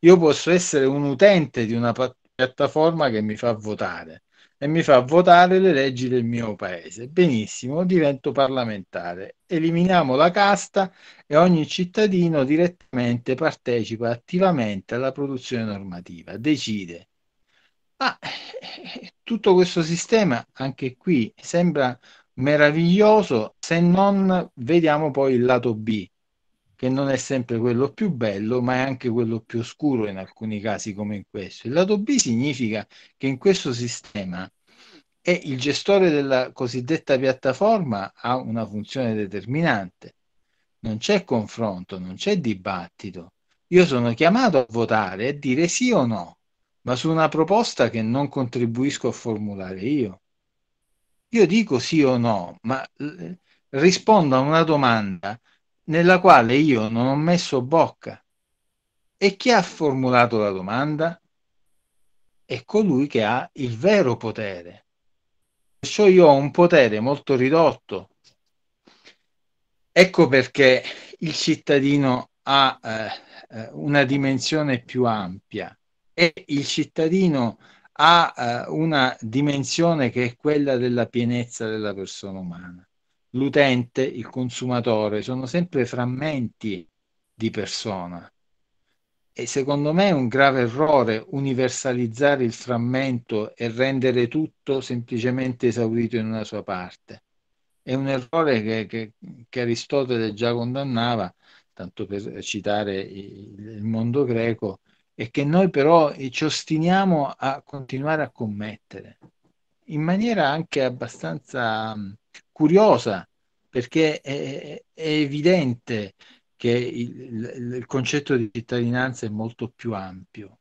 [SPEAKER 4] Io posso essere un utente di una piattaforma che mi fa votare e mi fa votare le leggi del mio paese. Benissimo, divento parlamentare. Eliminiamo la casta e ogni cittadino direttamente partecipa attivamente alla produzione normativa, decide. Ma ah, eh, eh, eh, tutto questo sistema, anche qui, sembra meraviglioso se non vediamo poi il lato B, che non è sempre quello più bello, ma è anche quello più oscuro in alcuni casi come in questo. Il lato B significa che in questo sistema è il gestore della cosiddetta piattaforma ha una funzione determinante. Non c'è confronto, non c'è dibattito. Io sono chiamato a votare e dire sì o no, ma su una proposta che non contribuisco a formulare io. Io dico sì o no, ma eh, rispondo a una domanda nella quale io non ho messo bocca. E chi ha formulato la domanda? È colui che ha il vero potere. Perciò io ho un potere molto ridotto. Ecco perché il cittadino ha eh, eh una dimensione più ampia e il cittadino ha uh, una dimensione che è quella della pienezza della persona umana. L'utente, il consumatore, sono sempre frammenti di persona. E secondo me è un grave errore universalizzare il frammento e rendere tutto semplicemente esaurito in una sua parte. È un errore che, che, che Aristotele già condannava, tanto per citare il mondo greco, e che noi però eh, ci ostiniamo a continuare a commettere in maniera anche abbastanza mm, curiosa, perché è, è evidente che il, il, concetto di cittadinanza è molto più ampio.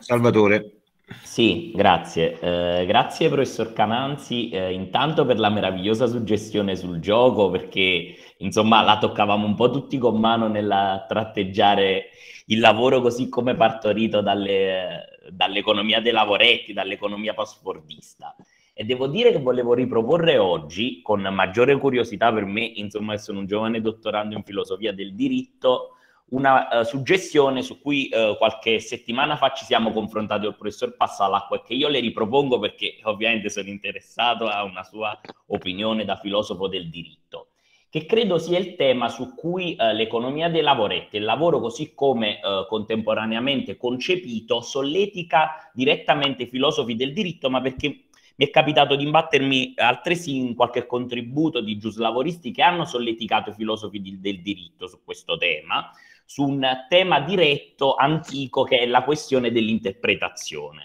[SPEAKER 4] Salvatore. Sì, grazie.
[SPEAKER 8] Eh, grazie professor Cananzi, eh, intanto per la meravigliosa suggestione sul gioco, perché insomma la toccavamo un po' tutti con mano nel tratteggiare il lavoro così come partorito dalle, dall'economia dei lavoretti, dall'economia post-fordista. E devo dire che volevo riproporre oggi, con maggiore curiosità per me, insomma, che sono un giovane dottorando in filosofia del diritto, una uh, suggestione su cui uh, qualche settimana fa ci siamo confrontati col professor Passalacqua e che io le ripropongo perché ovviamente sono interessato a una sua opinione da filosofo del diritto, che credo sia il tema su cui uh, l'economia dei lavoretti il lavoro così come contemporaneamente concepito solletica direttamente i filosofi del diritto, ma perché mi è capitato di imbattermi altresì in qualche contributo di giuslavoristi che hanno solleticato i filosofi di, del diritto su questo tema, su un tema diretto, antico, che è la questione dell'interpretazione.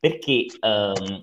[SPEAKER 8] Perché, ehm,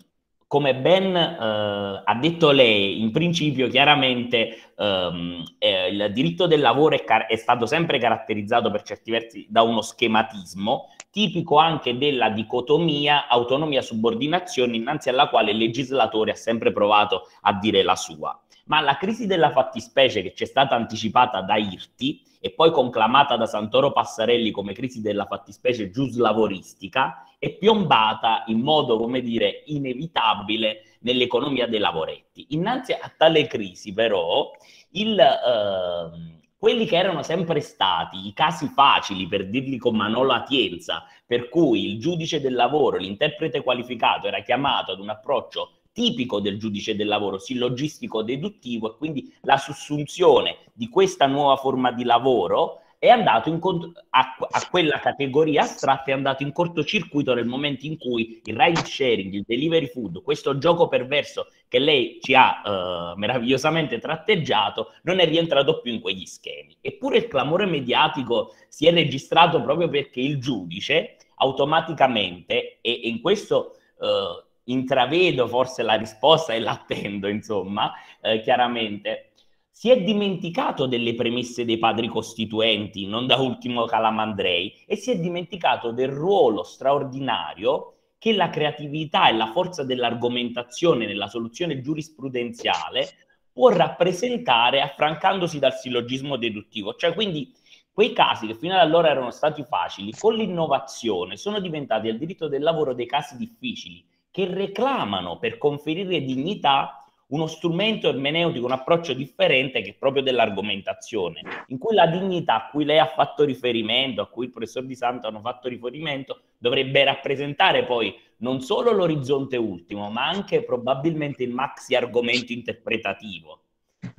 [SPEAKER 8] come ben eh, ha detto lei, in principio chiaramente ehm, eh, il diritto del lavoro è, è stato sempre caratterizzato per certi versi da uno schematismo, tipico anche della dicotomia autonomia-subordinazione, innanzi alla quale il legislatore ha sempre provato a dire la sua ma la crisi della fattispecie che ci è stata anticipata da Irti e poi conclamata da Santoro Passarelli come crisi della fattispecie giuslavoristica è piombata in modo, come dire, inevitabile nell'economia dei lavoretti. Innanzi a tale crisi, però, il, eh, quelli che erano sempre stati i casi facili, per dirli con Manolo Atienza, per cui il giudice del lavoro, l'interprete qualificato, era chiamato ad un approccio tipico del giudice del lavoro, sillogistico deduttivo e quindi la sussunzione di questa nuova forma di lavoro è andato incontro- a, a, quella categoria astratta, è andato in cortocircuito nel momento in cui il ride sharing, il delivery food, questo gioco perverso che lei ci ha eh, meravigliosamente tratteggiato, non è rientrato più in quegli schemi. Eppure il clamore mediatico si è registrato proprio perché il giudice automaticamente, e, e in questo eh, intravedo forse la risposta e l'attendo, insomma, eh, chiaramente. Si è dimenticato delle premesse dei padri costituenti, non da ultimo Calamandrei, e si è dimenticato del ruolo straordinario che la creatività e la forza dell'argomentazione nella soluzione giurisprudenziale può rappresentare affrancandosi dal sillogismo deduttivo. Cioè, quindi quei casi che fino ad allora erano stati facili, con l'innovazione sono diventati al diritto del lavoro dei casi difficili che reclamano per conferire dignità uno strumento ermeneutico, un approccio differente che è proprio dell'argomentazione, in cui la dignità a cui lei ha fatto riferimento, a cui il professor Di Santo hanno fatto riferimento, dovrebbe rappresentare poi non solo l'orizzonte ultimo, ma anche probabilmente il maxi argomento interpretativo.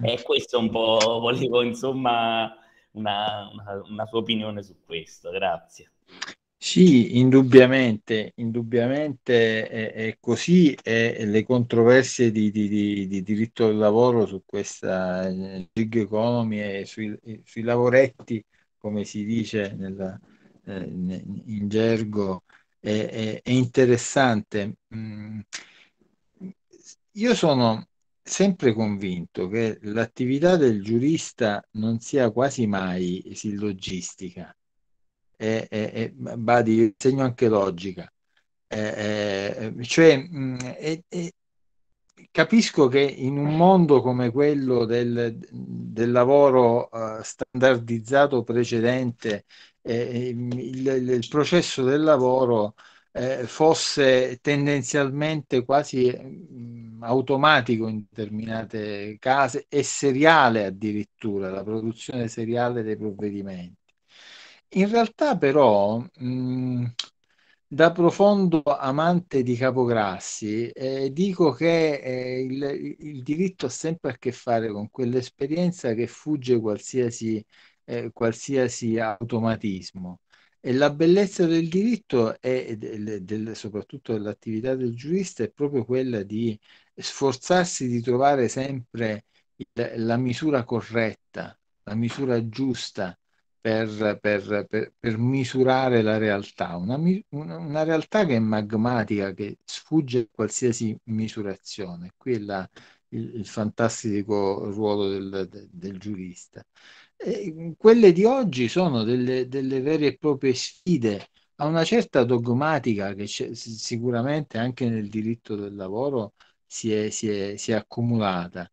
[SPEAKER 8] E questo un po' volevo, insomma, una, una, una sua opinione su questo.
[SPEAKER 4] Grazie. Sì, indubbiamente, indubbiamente è, è così e le controversie di, di, di, di, diritto del lavoro su questa eh, gig economy e sui, sui lavoretti, come si dice nella, eh, in gergo, è, è, è interessante. Mm, io sono sempre convinto che l'attività del giurista non sia quasi mai sillogistica e, eh, badi, io insegno anche logica. Eh, cioè, mm, capisco che in un mondo come quello del, del lavoro eh, standardizzato precedente, eh, il, il, processo del lavoro eh, fosse tendenzialmente quasi mm, automatico in determinate case e seriale addirittura, la produzione seriale dei provvedimenti. In realtà però, mh, mm, da profondo amante di Capograssi, eh, dico che eh, il, il diritto ha sempre a che fare con quell'esperienza che fugge qualsiasi, eh, qualsiasi automatismo. E la bellezza del diritto e del, del, soprattutto dell'attività del giurista è proprio quella di sforzarsi di trovare sempre il, la misura corretta, la misura giusta per, per, per, per misurare la realtà, una, una, realtà che è magmatica, che sfugge a qualsiasi misurazione. Qui è la, il, il, fantastico ruolo del, del, del giurista. E quelle di oggi sono delle, delle vere e proprie sfide a una certa dogmatica che sicuramente anche nel diritto del lavoro si è, si è, si è accumulata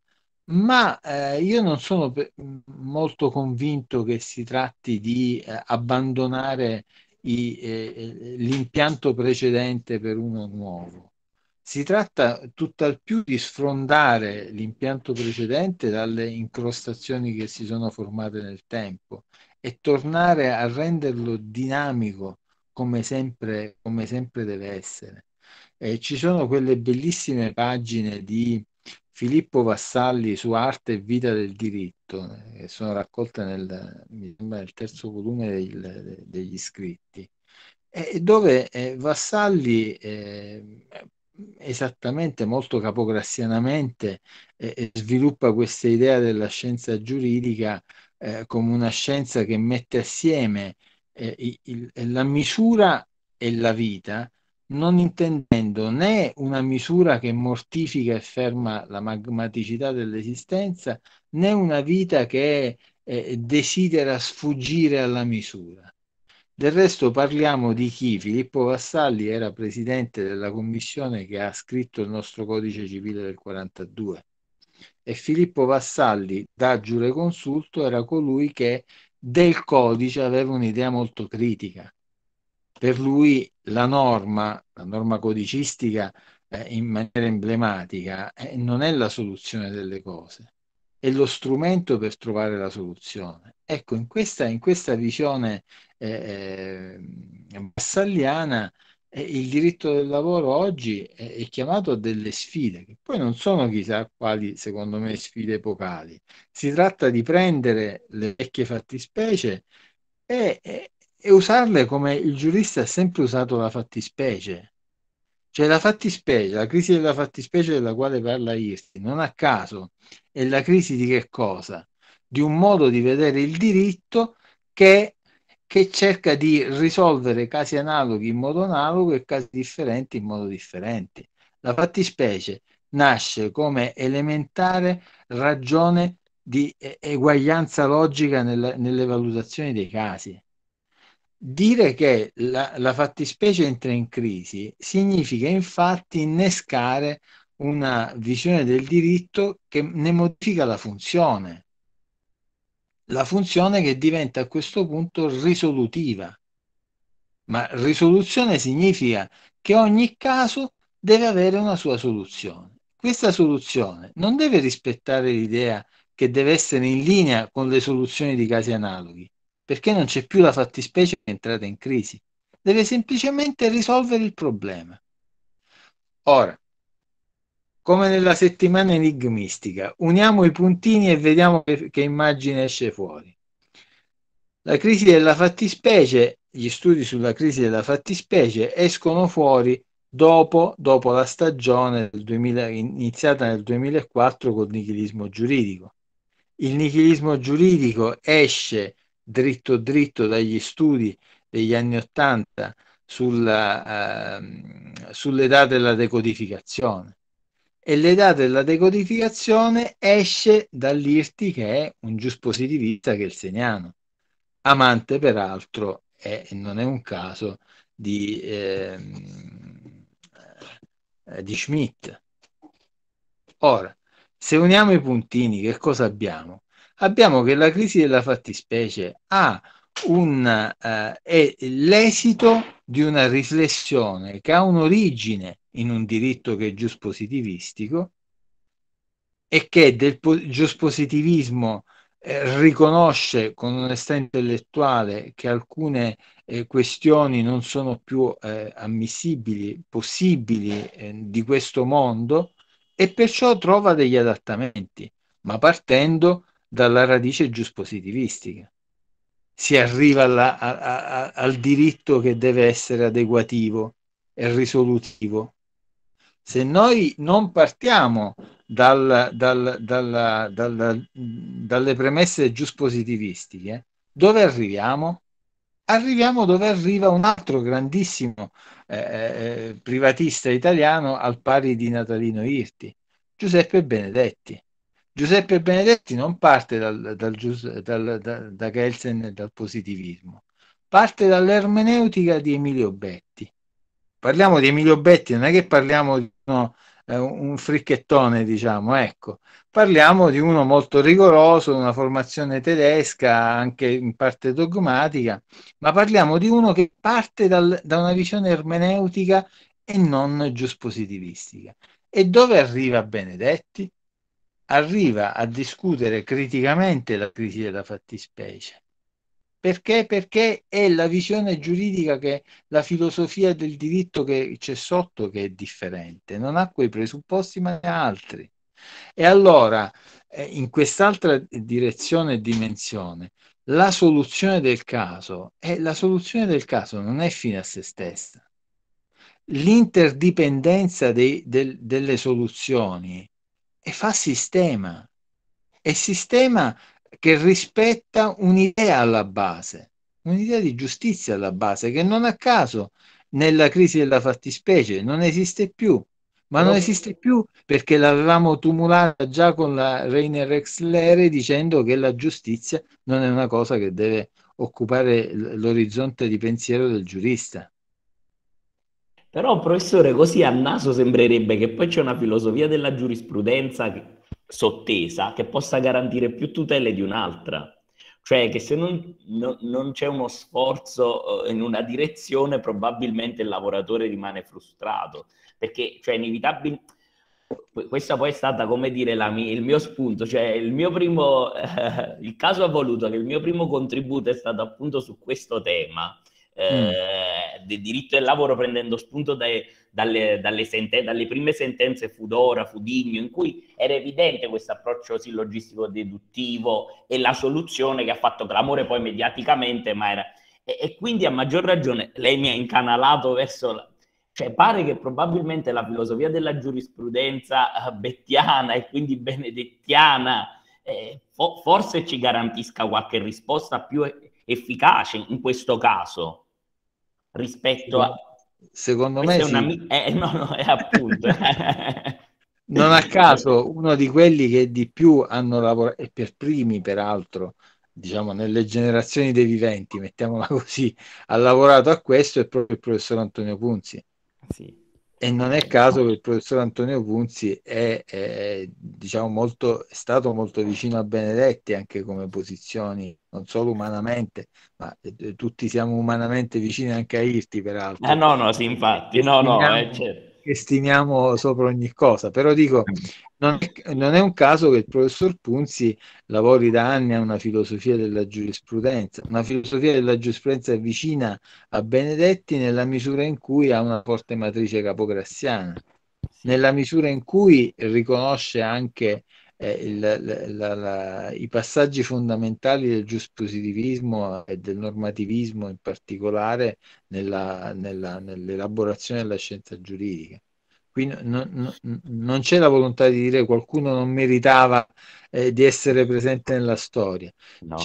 [SPEAKER 4] ma eh, io non sono pe- mm, molto convinto che si tratti di eh, abbandonare i, eh, eh, l'impianto precedente per uno nuovo. Si tratta tutt'al più di sfrondare l'impianto precedente dalle incrostazioni che si sono formate nel tempo e tornare a renderlo dinamico come sempre, come sempre deve essere. Eh, ci sono quelle bellissime pagine di Filippo Vassalli su Arte e Vita del Diritto, eh, che sono raccolte nel, nel terzo volume degli, degli e dove eh, Vassalli eh, esattamente molto capograssianamente eh, eh, sviluppa questa idea della scienza giuridica eh, come una scienza che mette assieme eh, il, la misura e la vita non intendendo né una misura che mortifica e ferma la magmaticità dell'esistenza, né una vita che eh, desidera sfuggire alla misura. Del resto parliamo di chi Filippo Vassalli era presidente della commissione che ha scritto il nostro codice civile del 42 e Filippo Vassalli da giureconsulto era colui che del codice aveva un'idea molto critica per lui la norma, la norma codicistica eh, in maniera emblematica, eh, non è la soluzione delle cose, è lo strumento per trovare la soluzione. Ecco, in questa, in questa visione eh, bassagliana eh, eh, il diritto del lavoro oggi è, è chiamato a delle sfide, che poi non sono chissà quali, secondo me, sfide epocali. Si tratta di prendere le vecchie fattispecie e, e usarle come il giurista ha sempre usato la fattispecie. Cioè la fattispecie, la crisi della fattispecie della quale parla Irsi, non a caso è la crisi di che cosa? Di un modo di vedere il diritto che, che cerca di risolvere casi analoghi in modo analogo e casi differenti in modo differente. La fattispecie nasce come elementare ragione di eguaglianza logica nella, nelle valutazioni dei casi. Dire che la, la, fattispecie entra in crisi significa infatti innescare una visione del diritto che ne modifica la funzione, la funzione che diventa a questo punto risolutiva. Ma risoluzione significa che ogni caso deve avere una sua soluzione. Questa soluzione non deve rispettare l'idea che deve essere in linea con le soluzioni di casi analoghi, perché non c'è più la fattispecie entrata in crisi, deve semplicemente risolvere il problema. Ora, come nella settimana enigmistica, uniamo i puntini e vediamo che, che immagine esce fuori. La crisi della fattispecie, gli studi sulla crisi della fattispecie escono fuori dopo, dopo la stagione 2000, iniziata nel 2004 col nichilismo giuridico. Il nichilismo giuridico esce dritto dritto dagli studi degli anni Ottanta sulla, eh, sull'età della decodificazione. E l'età della decodificazione esce dall'Irti che è un giuspositivista che il Seniano, amante peraltro, e non è un caso, di, ehm, eh, di Schmidt. Ora, se uniamo i puntini, che cosa abbiamo? abbiamo che la crisi della fattispecie ha un, eh, è l'esito di una riflessione che ha un'origine in un diritto che è giuspositivistico e che del giuspositivismo eh, riconosce con onestà intellettuale che alcune eh, questioni non sono più eh, ammissibili, possibili eh, di questo mondo e perciò trova degli adattamenti, ma partendo dalla radice giuspositivistica. Si arriva alla, a, a, al diritto che deve essere adeguativo e risolutivo. Se noi non partiamo dal, dal, dalla, dalla, dalle premesse giuspositivistiche, dove arriviamo? Arriviamo dove arriva un altro grandissimo eh, eh, eh privatista italiano al pari di Natalino Irti, Giuseppe Benedetti Giuseppe Benedetti non parte dal, dal, dal, da, Kelsen e dal positivismo, parte dall'ermeneutica di Emilio Betti. Parliamo di Emilio Betti, non è che parliamo di no, eh, un fricchettone, diciamo, ecco. Parliamo di uno molto rigoroso, una formazione tedesca, anche in parte dogmatica, ma parliamo di uno che parte dal, da una visione ermeneutica e non giuspositivistica. E dove arriva Benedetti? arriva a discutere criticamente la crisi della fattispecie. Perché? Perché è la visione giuridica che la filosofia del diritto che c'è sotto che è differente, non ha quei presupposti ma ne ha altri. E allora, eh, in quest'altra direzione e dimensione, la soluzione del caso è eh, la soluzione del caso non è fine a se stessa. L'interdipendenza dei, del, delle soluzioni e fa sistema. È sistema che rispetta un'idea alla base, un'idea di giustizia alla base, che non a caso nella crisi della fattispecie non esiste più, ma no. non esiste più perché l'avevamo tumulata già con la Reiner Exlere dicendo che la giustizia non è una cosa che deve occupare l'orizzonte di pensiero del giurista. Però, professore, così a naso sembrerebbe
[SPEAKER 8] che poi c'è una filosofia della giurisprudenza che, sottesa che possa garantire più tutele di un'altra. Cioè che se non, no, non c'è uno sforzo eh, in una direzione, probabilmente il lavoratore rimane frustrato. Perché, cioè, inevitabilmente questa poi è stata come dire la, il mio spunto, cioè il mio primo, eh, il caso ha voluto che il mio primo contributo è stato appunto su questo tema, mm. eh, del diritto del lavoro prendendo spunto dai, dalle, dalle, senten- dalle, prime sentenze Fudora, Fudigno, in cui era evidente questo approccio sillogistico deduttivo e la soluzione che ha fatto clamore poi mediaticamente, ma era... E, e quindi a maggior ragione lei mi ha incanalato verso... La... Cioè pare che probabilmente la filosofia della giurisprudenza eh, bettiana e quindi benedettiana eh, fo- forse ci garantisca qualche risposta più efficace in questo caso rispetto a...
[SPEAKER 4] Secondo me... È sì. Eh, eh, no, no, è appunto. non a caso uno di quelli che di più hanno lavorato, e per primi peraltro, diciamo nelle generazioni dei viventi, mettiamola così, ha lavorato a questo è proprio il professor Antonio Punzi. Sì e non è caso che il professor Antonio Punzi è, è, diciamo, molto, è stato molto vicino a Benedetti anche come posizioni, non solo umanamente, ma eh, tutti siamo umanamente vicini anche a Irti, peraltro. Ah,
[SPEAKER 8] no, no, sì, infatti, no, no, è eh, certo
[SPEAKER 4] che stimiamo sopra ogni cosa, però dico, non, non, è un caso che il professor Punzi lavori da anni a una filosofia della giurisprudenza, una filosofia della giurisprudenza vicina a Benedetti nella misura in cui ha una forte matrice capograssiana, nella misura in cui riconosce anche eh, il, la, la, i passaggi fondamentali del giuspositivismo e del normativismo in particolare nella, nella, nell'elaborazione della scienza giuridica. Qui no, no, non c'è la volontà di dire qualcuno non meritava eh, di essere presente nella storia. No.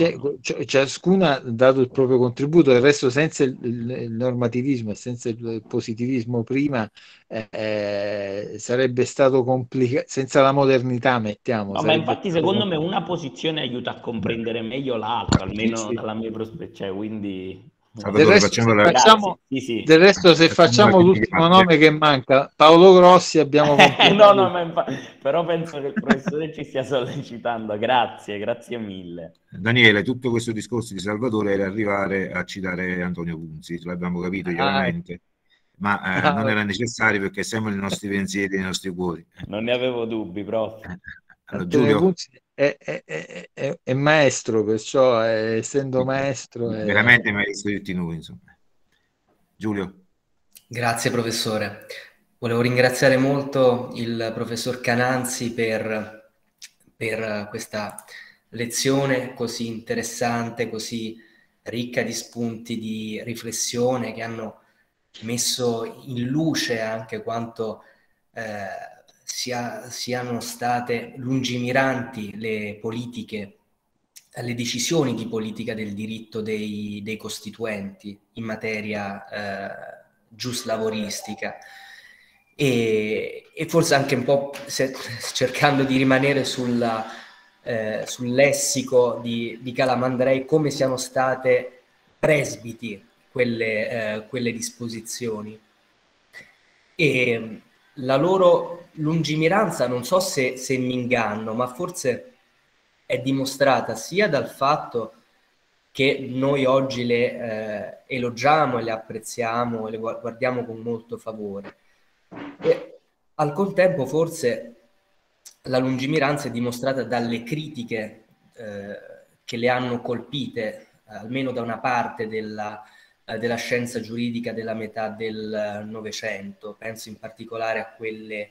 [SPEAKER 4] ciascuna ha dato il proprio contributo, del resto senza il, il normativismo e senza il positivismo prima eh, eh sarebbe stato complicato, senza la modernità mettiamo. No, ma infatti secondo
[SPEAKER 8] me una posizione aiuta a comprendere meglio l'altra, almeno sì. dalla mia prospettiva, cioè, quindi del resto, le... facciamo,
[SPEAKER 4] sì, sì. del resto, se facciamo, l'ultimo nome che manca, Paolo Grossi, abbiamo
[SPEAKER 8] no, no, ma però penso che il professore ci stia sollecitando. Grazie, grazie mille.
[SPEAKER 1] Daniele, tutto questo discorso di Salvatore era arrivare a citare Antonio Punzi, l'abbiamo capito ah. chiaramente. Ah ma eh, ah, non era necessario perché siamo i nostri pensieri i nostri cuori. Non ne avevo dubbi, prof. Allora, Giulio, Punzi,
[SPEAKER 4] è, è, è, è maestro, perciò eh, essendo maestro... È... Veramente maestro
[SPEAKER 1] di tutti noi, insomma. Giulio.
[SPEAKER 3] Grazie professore. Volevo ringraziare molto il professor Cananzi per, per questa lezione così interessante, così ricca di spunti di riflessione che hanno messo in luce anche quanto eh, sia, siano state lungimiranti le politiche, le decisioni di politica del diritto dei, dei costituenti in materia eh, giuslavoristica. E, e, forse anche un po' se, cercando di rimanere sulla, eh, sul lessico di, di, Calamandrei, come siano state presbiti quelle, eh, quelle disposizioni. E, la loro lungimiranza, non so se, se mi inganno, ma forse è dimostrata sia dal fatto che noi oggi le eh, elogiamo e le apprezziamo e le guardiamo con molto favore. E al contempo forse la lungimiranza è dimostrata dalle critiche eh, che le hanno colpite, almeno da una parte della, eh, della scienza giuridica della metà del Novecento, penso in particolare a, quelle,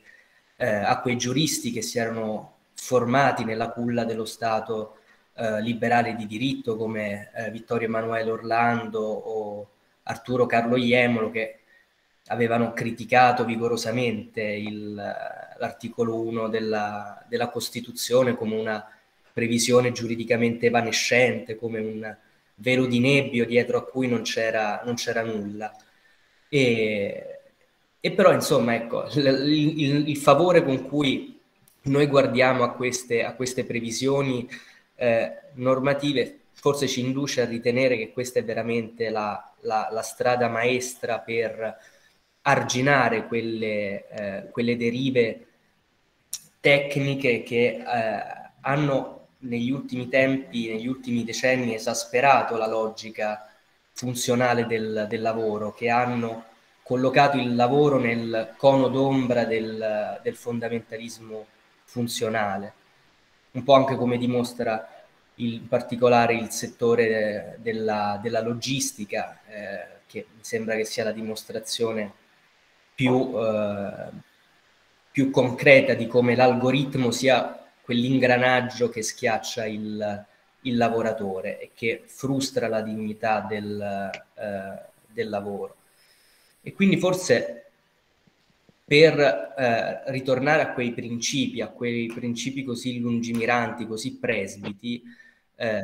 [SPEAKER 3] eh, a, quei giuristi che si erano formati nella culla dello Stato eh, liberale di diritto come eh, Vittorio Emanuele Orlando o Arturo Carlo Iemolo che avevano criticato vigorosamente il, l'articolo 1 della, della Costituzione come una previsione giuridicamente evanescente, come un velo di nebbio dietro a cui non c'era, non c'era nulla. E, e, però, insomma, ecco, il, il, il, favore con cui noi guardiamo a queste, a queste previsioni eh, normative forse ci induce a ritenere che questa è veramente la, la, la strada maestra per arginare quelle, eh, quelle derive tecniche che eh, hanno negli ultimi tempi, negli ultimi decenni, esasperato la logica funzionale del, del lavoro, che hanno collocato il lavoro nel cono d'ombra del, del fondamentalismo funzionale, un po' anche come dimostra il, in particolare il settore della, della logistica, eh, che mi sembra che sia la dimostrazione più, eh, più concreta di come l'algoritmo sia quell'ingranaggio che schiaccia il, il, lavoratore e che frustra la dignità del, eh, del lavoro. E quindi forse per eh, ritornare a quei principi, a quei principi così lungimiranti, così presbiti, eh,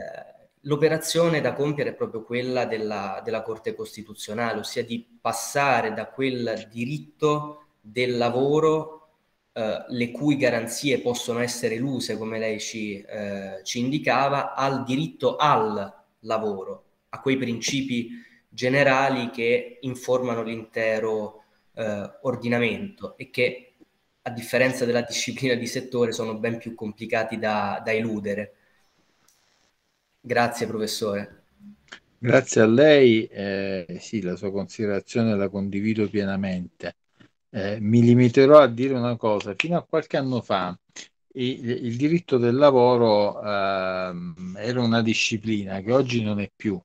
[SPEAKER 3] l'operazione da compiere è proprio quella della, della, Corte Costituzionale, ossia di passare da quel diritto del lavoro eh, le cui garanzie possono essere eluse, come lei ci, eh, ci indicava, al diritto al lavoro, a quei principi generali che informano l'intero eh, ordinamento e che, a differenza della disciplina di settore, sono ben più complicati da, da eludere. Grazie professore.
[SPEAKER 4] Grazie a lei, eh, sì, la sua considerazione la condivido pienamente eh, mi limiterò a dire una cosa, fino a qualche anno fa il, il diritto del lavoro eh, era una disciplina che oggi non è più,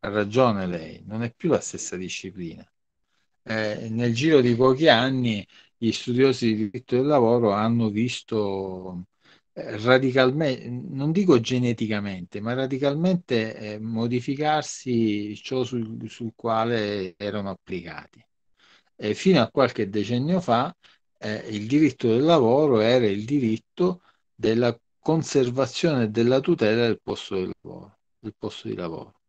[SPEAKER 4] ha ragione lei, non è più la stessa disciplina. Eh, nel giro di pochi anni gli studiosi di diritto del lavoro hanno visto eh, radicalmente, non dico geneticamente, ma radicalmente eh, modificarsi ciò sul, sul, quale erano applicati eh, fino a qualche decennio fa eh, il diritto del lavoro era il diritto della conservazione e della tutela del posto, del lavoro, del posto di lavoro.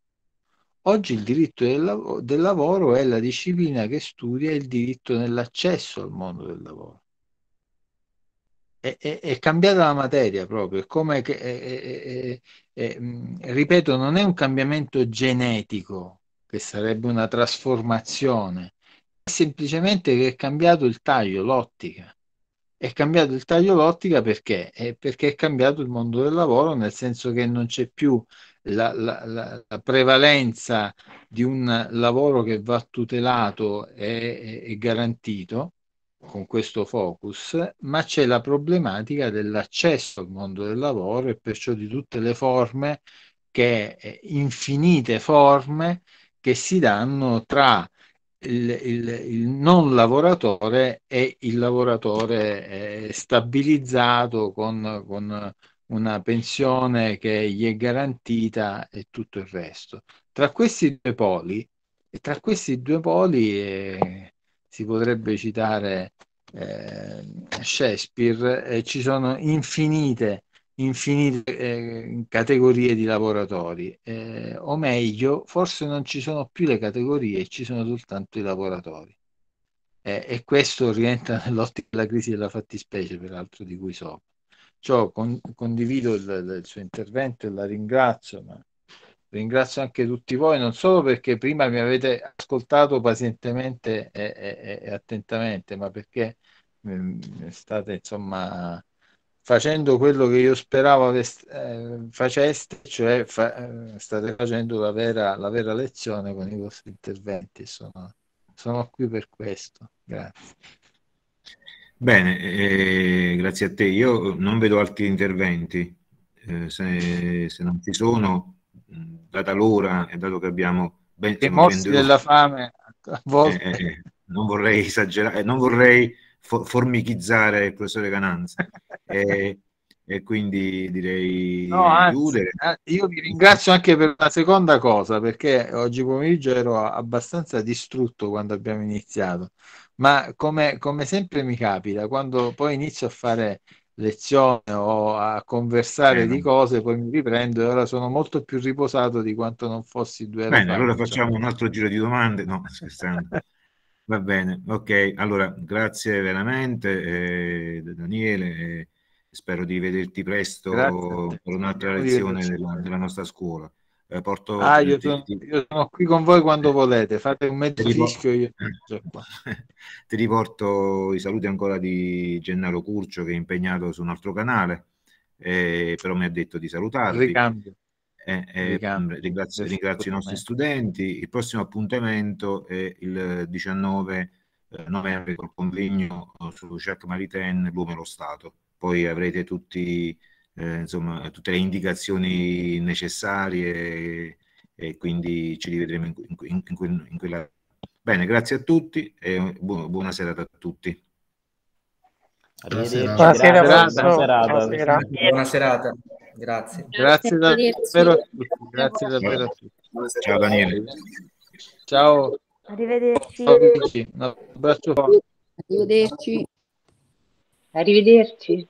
[SPEAKER 4] Oggi il diritto del, lav- del lavoro è la disciplina che studia il diritto nell'accesso al mondo del lavoro. È, è, è, cambiata la materia proprio, come che, è, mm, ripeto, non è un cambiamento genetico che sarebbe una trasformazione, semplicemente che è cambiato il taglio, l'ottica. È cambiato il taglio, l'ottica perché? È perché è cambiato il mondo del lavoro, nel senso che non c'è più la, la, la, prevalenza di un lavoro che va tutelato e, e, garantito con questo focus, ma c'è la problematica dell'accesso al mondo del lavoro e perciò di tutte le forme, che, eh, infinite forme che si danno tra il, il, il, non lavoratore è il lavoratore stabilizzato con, con, una pensione che gli è garantita e tutto il resto. Tra questi due poli, tra questi due poli eh, si potrebbe citare eh, Shakespeare, eh, ci sono infinite infinite eh, categorie di lavoratori, eh, o meglio, forse non ci sono più le categorie, ci sono soltanto i lavoratori. Eh, e questo rientra nell'ottica della crisi della fattispecie, peraltro di cui sopra. Ciò con, condivido il, il, suo intervento e la ringrazio, ma ringrazio anche tutti voi, non solo perché prima mi avete ascoltato pazientemente e, e, e attentamente, ma perché mh, mm, state insomma facendo quello che io speravo avest- eh, faceste, cioè fa- eh, state facendo la vera, la vera, lezione con i vostri interventi. Sono, sono qui per questo. Grazie.
[SPEAKER 1] Bene, eh, grazie a te. Io non vedo altri interventi. Eh, se, se, non ci sono, data l'ora e dato che abbiamo ben... I morsi della fame, a eh, volte... Eh, non vorrei esagerare, non vorrei for- formichizzare il professore Cananza. e, e, quindi direi no,
[SPEAKER 4] anzi, eh, io vi ringrazio anche per la seconda cosa, perché oggi pomeriggio ero abbastanza distrutto quando abbiamo iniziato, ma come, come sempre mi capita, quando poi inizio a fare lezione o a conversare eh, di cose, poi mi riprendo e ora sono molto più riposato di quanto non fossi due anni. Bene, allora
[SPEAKER 1] facciamo un altro giro di domande. No, scherzando. Va bene, ok. Allora, grazie veramente eh, Daniele, eh, spero di vederti presto grazie. per un'altra lezione della, della, nostra scuola. Eh, porto ah, io sono,
[SPEAKER 4] io sono, qui con voi quando eh. volete, fate un mezzo rischio. Io... Eh.
[SPEAKER 1] ti riporto i saluti ancora di Gennaro Curcio che è impegnato su un altro canale, eh, però mi ha detto di salutarti. Ricambio. Eh, eh, ringrazio, ringrazio i nostri studenti. Il prossimo appuntamento è il 19 eh, eh, novembre col convegno eh, su Jacques Maritain, l'uomo e lo Stato. Poi avrete tutti, eh, insomma, tutte le indicazioni necessarie e quindi ci rivedremo in, in, in, in quella. Bene, grazie a tutti e bu buona serata a tutti. Buona serata. Buona serata.
[SPEAKER 3] Buona serata. Buona serata. Grazie. Grazie, grazie davvero a tutti.
[SPEAKER 4] Grazie davvero a tutti. Ciao Daniele. Ciao.
[SPEAKER 6] Arrivederci.
[SPEAKER 4] Un abbraccio forte.
[SPEAKER 6] Arrivederci. Arrivederci.